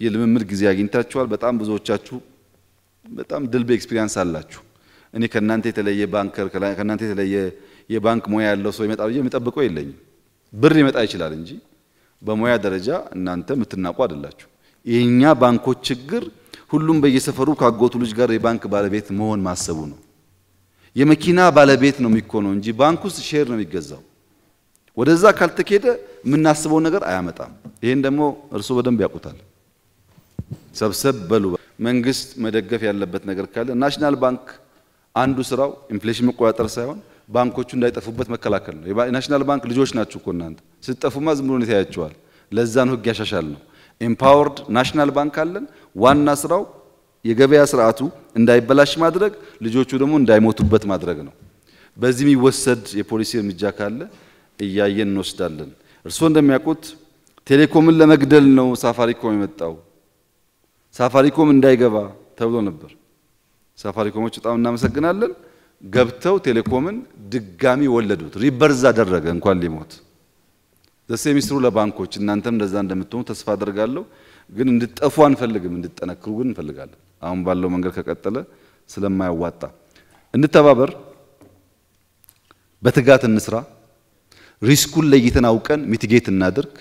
የልምምድ ጊዜ አግኝታችኋል። በጣም ብዙዎቻችሁ በጣም ድልብ ኤክስፒሪያንስ አላችሁ። እኔ ከእናንተ የተለየ ባንከር ከእናንተ የተለየ የባንክ ሙያ ያለው ሰው ይመጣል ብዬ የምጠብቀው የለኝም። ብር ይመጣ ይችላል እንጂ በሙያ ደረጃ እናንተ የምትናቁ አይደላችሁ። የእኛ ባንኮች ችግር ሁሉም በየሰፈሩ ካጎቱ ልጅ ጋር የባንክ ባለቤት መሆን ማሰቡ ነው። የመኪና ባለቤት ነው የሚኮነው እንጂ ባንክ ውስጥ ሼር ነው የሚገዛው። ወደዛ ካልተኬደ የምናስበው ነገር አያመጣም። ይሄን ደግሞ እርስዎ በደንብ ያውቁታል። ሰብሰብ በሉ። መንግስት መደገፍ ያለበት ነገር ካለ ናሽናል ባንክ አንዱ ስራው ኢንፍሌሽን መቆጣጠር ሳይሆን ባንኮቹ እንዳይጠፉበት መከላከል ነው። የናሽናል ባንክ ልጆች ናችሁ እኮ እናንተ። ስትጠፉማ ዝም ብሎ ያያቸዋል። ለዛ ነው ህግ ያሻሻል ነው። ኤምፓወርድ ናሽናል ባንክ አለን። ዋና ስራው የገበያ ስርዓቱ እንዳይበላሽ ማድረግ፣ ልጆቹ ደግሞ እንዳይሞቱበት ማድረግ ነው። በዚህ የሚወሰድ የፖሊሲ እርምጃ ካለ እያየን እንወስዳለን። እርስዎ እንደሚያውቁት ቴሌኮምን ለመግደል ነው ሳፋሪኮም የመጣው። ሳፋሪኮም እንዳይገባ ተብሎ ነበር። ሳፋሪኮሞች በጣም እናመሰግናለን። ገብተው ቴሌኮምን ድጋሚ ወለዱት፣ ሪበርዝ አደረገ እንኳን ሊሞት። ዘሴሚስትሩ ለባንኮች እናንተም እንደዛ እንደምትሆኑ ተስፋ አደርጋለሁ። ግን እንድጠፉ አንፈልግም፣ እንድጠነክሩ ግን እንፈልጋለን። አሁን ባለው መንገድ ከቀጠለ ስለማያዋጣ እንተባበር፣ በትጋት እንስራ፣ ሪስኩን ለይተን አውቀን ሚቲጌት እናድርግ።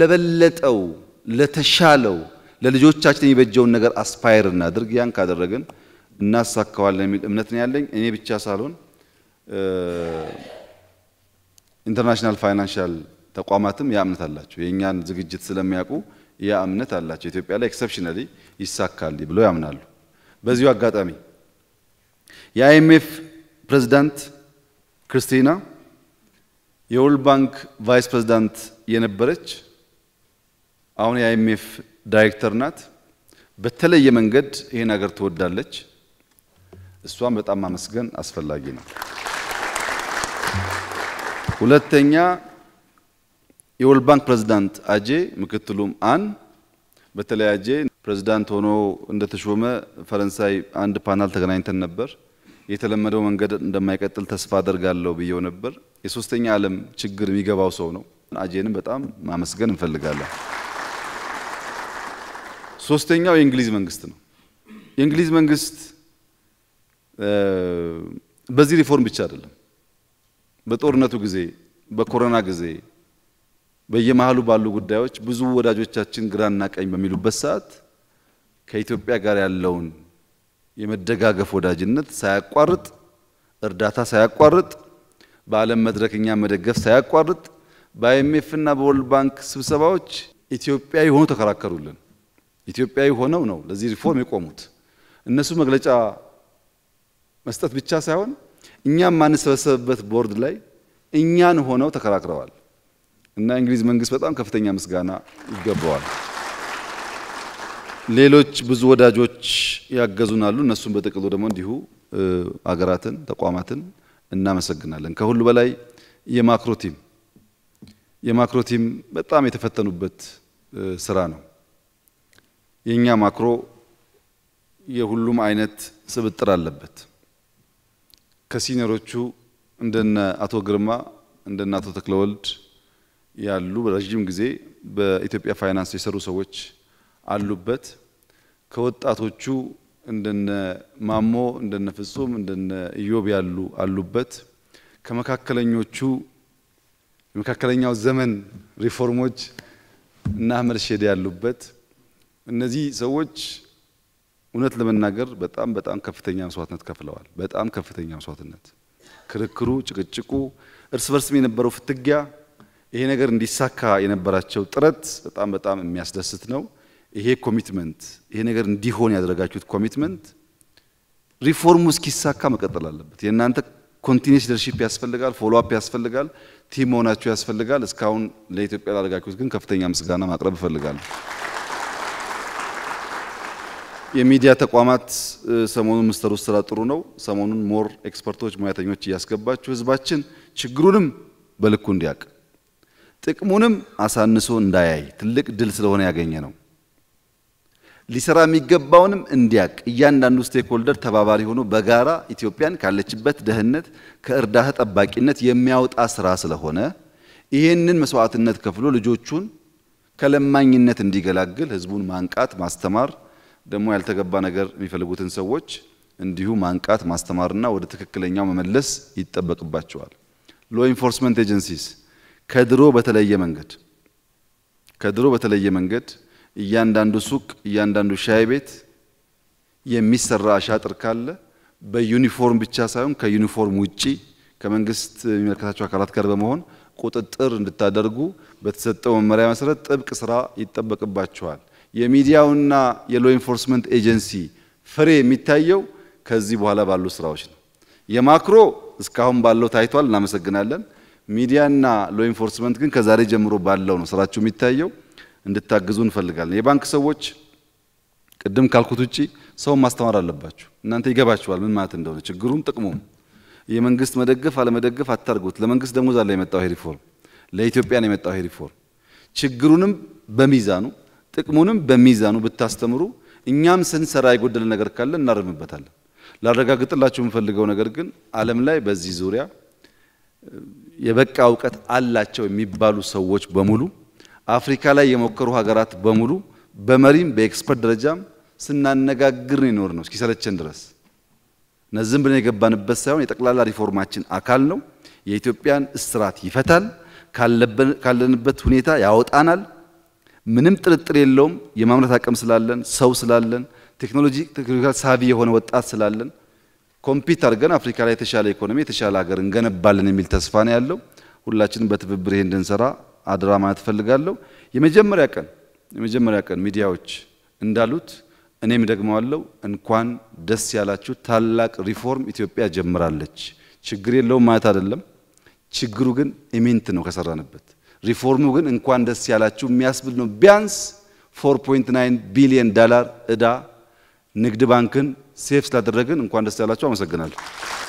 ለበለጠው ለተሻለው ለልጆቻችን የሚበጀውን ነገር አስፓየር እናድርግ። ያን ካደረግን እናሳካዋለን የሚል እምነት ነው ያለኝ። እኔ ብቻ ሳልሆን ኢንተርናሽናል ፋይናንሻል ተቋማትም ያ እምነት አላቸው። የእኛን ዝግጅት ስለሚያውቁ ያ እምነት አላቸው። ኢትዮጵያ ላይ ኤክሰፕሽናሊ ይሳካል ብለው ያምናሉ። በዚሁ አጋጣሚ የአይኤምኤፍ ፕሬዚዳንት ክርስቲና የወርልድ ባንክ ቫይስ ፕሬዚዳንት የነበረች አሁን የአይኤምኤፍ ዳይሬክተር ናት። በተለየ መንገድ ይሄን ሀገር ትወዳለች። እሷን በጣም ማመስገን አስፈላጊ ነው። ሁለተኛ የወርልድ ባንክ ፕሬዝዳንት አጄ ምክትሉም አን በተለይ አጄ ፕሬዝዳንት ሆኖ እንደተሾመ ፈረንሳይ አንድ ፓናል ተገናኝተን ነበር። የተለመደው መንገድ እንደማይቀጥል ተስፋ አደርጋለሁ ብየው ነበር። የሶስተኛ ዓለም ችግር የሚገባው ሰው ነው። አጄንም በጣም ማመስገን እንፈልጋለን። ሶስተኛው የእንግሊዝ መንግስት ነው። የእንግሊዝ መንግስት በዚህ ሪፎርም ብቻ አይደለም፣ በጦርነቱ ጊዜ፣ በኮሮና ጊዜ፣ በየመሃሉ ባሉ ጉዳዮች ብዙ ወዳጆቻችን ግራና ቀኝ በሚሉበት ሰዓት ከኢትዮጵያ ጋር ያለውን የመደጋገፍ ወዳጅነት ሳያቋርጥ እርዳታ ሳያቋርጥ በዓለም መድረክ እኛ መደገፍ ሳያቋርጥ በአይኤምኤፍ እና በወርልድ ባንክ ስብሰባዎች ኢትዮጵያ የሆኑ ተከራከሩልን። ኢትዮጵያዊ ሆነው ነው ለዚህ ሪፎርም የቆሙት። እነሱ መግለጫ መስጠት ብቻ ሳይሆን እኛም ማንሰበሰብበት ቦርድ ላይ እኛን ሆነው ተከራክረዋል እና እንግሊዝ መንግስት በጣም ከፍተኛ ምስጋና ይገባዋል። ሌሎች ብዙ ወዳጆች ያገዙን አሉ። በጥቅሉ ደግሞ እንዲሁ አገራትን፣ ተቋማትን እናመሰግናለን። ከሁሉ በላይ የማክሮ ቲም የማክሮ ቲም በጣም የተፈተኑበት ስራ ነው። የእኛ ማክሮ የሁሉም አይነት ስብጥር አለበት። ከሲኒየሮቹ እንደነ አቶ ግርማ እንደነ አቶ ተክለወልድ ያሉ በረዥም ጊዜ በኢትዮጵያ ፋይናንስ የሰሩ ሰዎች አሉበት። ከወጣቶቹ እንደነ ማሞ እንደነ ፍጹም እንደነ ኢዮብ ያሉ አሉበት። ከመካከለኞቹ የመካከለኛው ዘመን ሪፎርሞች እና አህመድ ሼዴ ያሉበት እነዚህ ሰዎች እውነት ለመናገር በጣም በጣም ከፍተኛ መስዋዕትነት ከፍለዋል። በጣም ከፍተኛ መስዋዕትነት፣ ክርክሩ፣ ጭቅጭቁ፣ እርስ በርስም የነበረው ፍትጊያ፣ ይሄ ነገር እንዲሳካ የነበራቸው ጥረት በጣም በጣም የሚያስደስት ነው። ይሄ ኮሚትመንት፣ ይሄ ነገር እንዲሆን ያደረጋችሁት ኮሚትመንት ሪፎርሙ እስኪሳካ መቀጠል አለበት። የእናንተ ኮንቲኒስ ሊደርሺፕ ያስፈልጋል፣ ፎሎአፕ ያስፈልጋል፣ ቲም መሆናችሁ ያስፈልጋል። እስካሁን ለኢትዮጵያ ላደረጋችሁት ግን ከፍተኛ ምስጋና ማቅረብ እፈልጋለሁ። የሚዲያ ተቋማት ሰሞኑን ምስተር ስራ ጥሩ ነው። ሰሞኑን ሞር ኤክስፐርቶች፣ ሙያተኞች እያስገባችሁ ህዝባችን ችግሩንም በልኩ እንዲያውቅ ጥቅሙንም አሳንሶ እንዳያይ ትልቅ ድል ስለሆነ ያገኘ ነው። ሊሰራ የሚገባውንም እንዲያቅ እያንዳንዱ ስቴክሆልደር ተባባሪ ሆኖ በጋራ ኢትዮጵያን ካለችበት ደህነት ከእርዳታ ጠባቂነት የሚያወጣ ስራ ስለሆነ ይህንን መስዋዕትነት ከፍሎ ልጆቹን ከለማኝነት እንዲገላግል ህዝቡን ማንቃት ማስተማር ደግሞ ያልተገባ ነገር የሚፈልጉትን ሰዎች እንዲሁ ማንቃት ማስተማርና ወደ ትክክለኛው መመለስ ይጠበቅባቸዋል። ሎ ኢንፎርስመንት ኤጀንሲስ ከድሮ በተለየ መንገድ ከድሮ በተለየ መንገድ እያንዳንዱ ሱቅ፣ እያንዳንዱ ሻይ ቤት የሚሰራ አሻጥር ካለ በዩኒፎርም ብቻ ሳይሆን ከዩኒፎርም ውጪ ከመንግስት የሚመለከታቸው አካላት ጋር በመሆን ቁጥጥር እንድታደርጉ በተሰጠው መመሪያ መሰረት ጥብቅ ስራ ይጠበቅባቸዋል። የሚዲያውና የሎ ኢንፎርስመንት ኤጀንሲ ፍሬ የሚታየው ከዚህ በኋላ ባሉ ስራዎች ነው። የማክሮ እስካሁን ባለው ታይቷል፣ እናመሰግናለን። ሚዲያና ሎ ኢንፎርስመንት ግን ከዛሬ ጀምሮ ባለው ነው ስራችሁ የሚታየው። እንድታግዙ እንፈልጋለን። የባንክ ሰዎች ቅድም ካልኩት ውጪ ሰውን ማስተማር አለባችሁ። እናንተ ይገባችኋል ምን ማለት እንደሆነ ችግሩም ጥቅሙም። የመንግስት መደገፍ አለመደገፍ አታርጉት። ለመንግስት ደሞዝ አለ የመጣው ይሄ ሪፎርም ለኢትዮጵያ ነው የመጣው ይሄ ሪፎርም ችግሩንም በሚዛኑ ጥቅሙንም በሚዛኑ ብታስተምሩ እኛም ስንሰራ የጎደለ ነገር ካለ እናርምበታለን። ላረጋግጥላችሁ የምፈልገው ነገር ግን ዓለም ላይ በዚህ ዙሪያ የበቃ እውቀት አላቸው የሚባሉ ሰዎች በሙሉ አፍሪካ ላይ የሞከሩ ሀገራት በሙሉ በመሪም በኤክስፐርት ደረጃም ስናነጋግር ነው የኖር ነው እስኪሰለቸን ድረስ እነዚህም ብለን የገባንበት ሳይሆን የጠቅላላ ሪፎርማችን አካል ነው። የኢትዮጵያን እስራት ይፈታል፣ ካለንበት ሁኔታ ያወጣናል። ምንም ጥርጥር የለውም የማምረት አቅም ስላለን፣ ሰው ስላለን፣ ቴክኖሎጂ ሳቢ የሆነ ወጣት ስላለን ኮምፒት አድርገን አፍሪካ ላይ የተሻለ ኢኮኖሚ የተሻለ ሀገር እንገነባለን የሚል ተስፋ ነው ያለው። ሁላችንም በትብብር ይሄ እንድንሰራ አድራ ማለት እፈልጋለሁ። የመጀመሪያ ቀን የመጀመሪያ ቀን ሚዲያዎች እንዳሉት እኔም ደግመዋለሁ። እንኳን ደስ ያላችሁ። ታላቅ ሪፎርም ኢትዮጵያ ጀምራለች። ችግር የለውም ማለት አይደለም። ችግሩ ግን ኢሜንት ነው ከሰራንበት ሪፎርሙ ግን እንኳን ደስ ያላችሁ የሚያስብል ነው። ቢያንስ 4.9 ቢሊዮን ዶላር እዳ ንግድ ባንክን ሴፍ ስላደረግን እንኳን ደስ ያላችሁ። አመሰግናለሁ።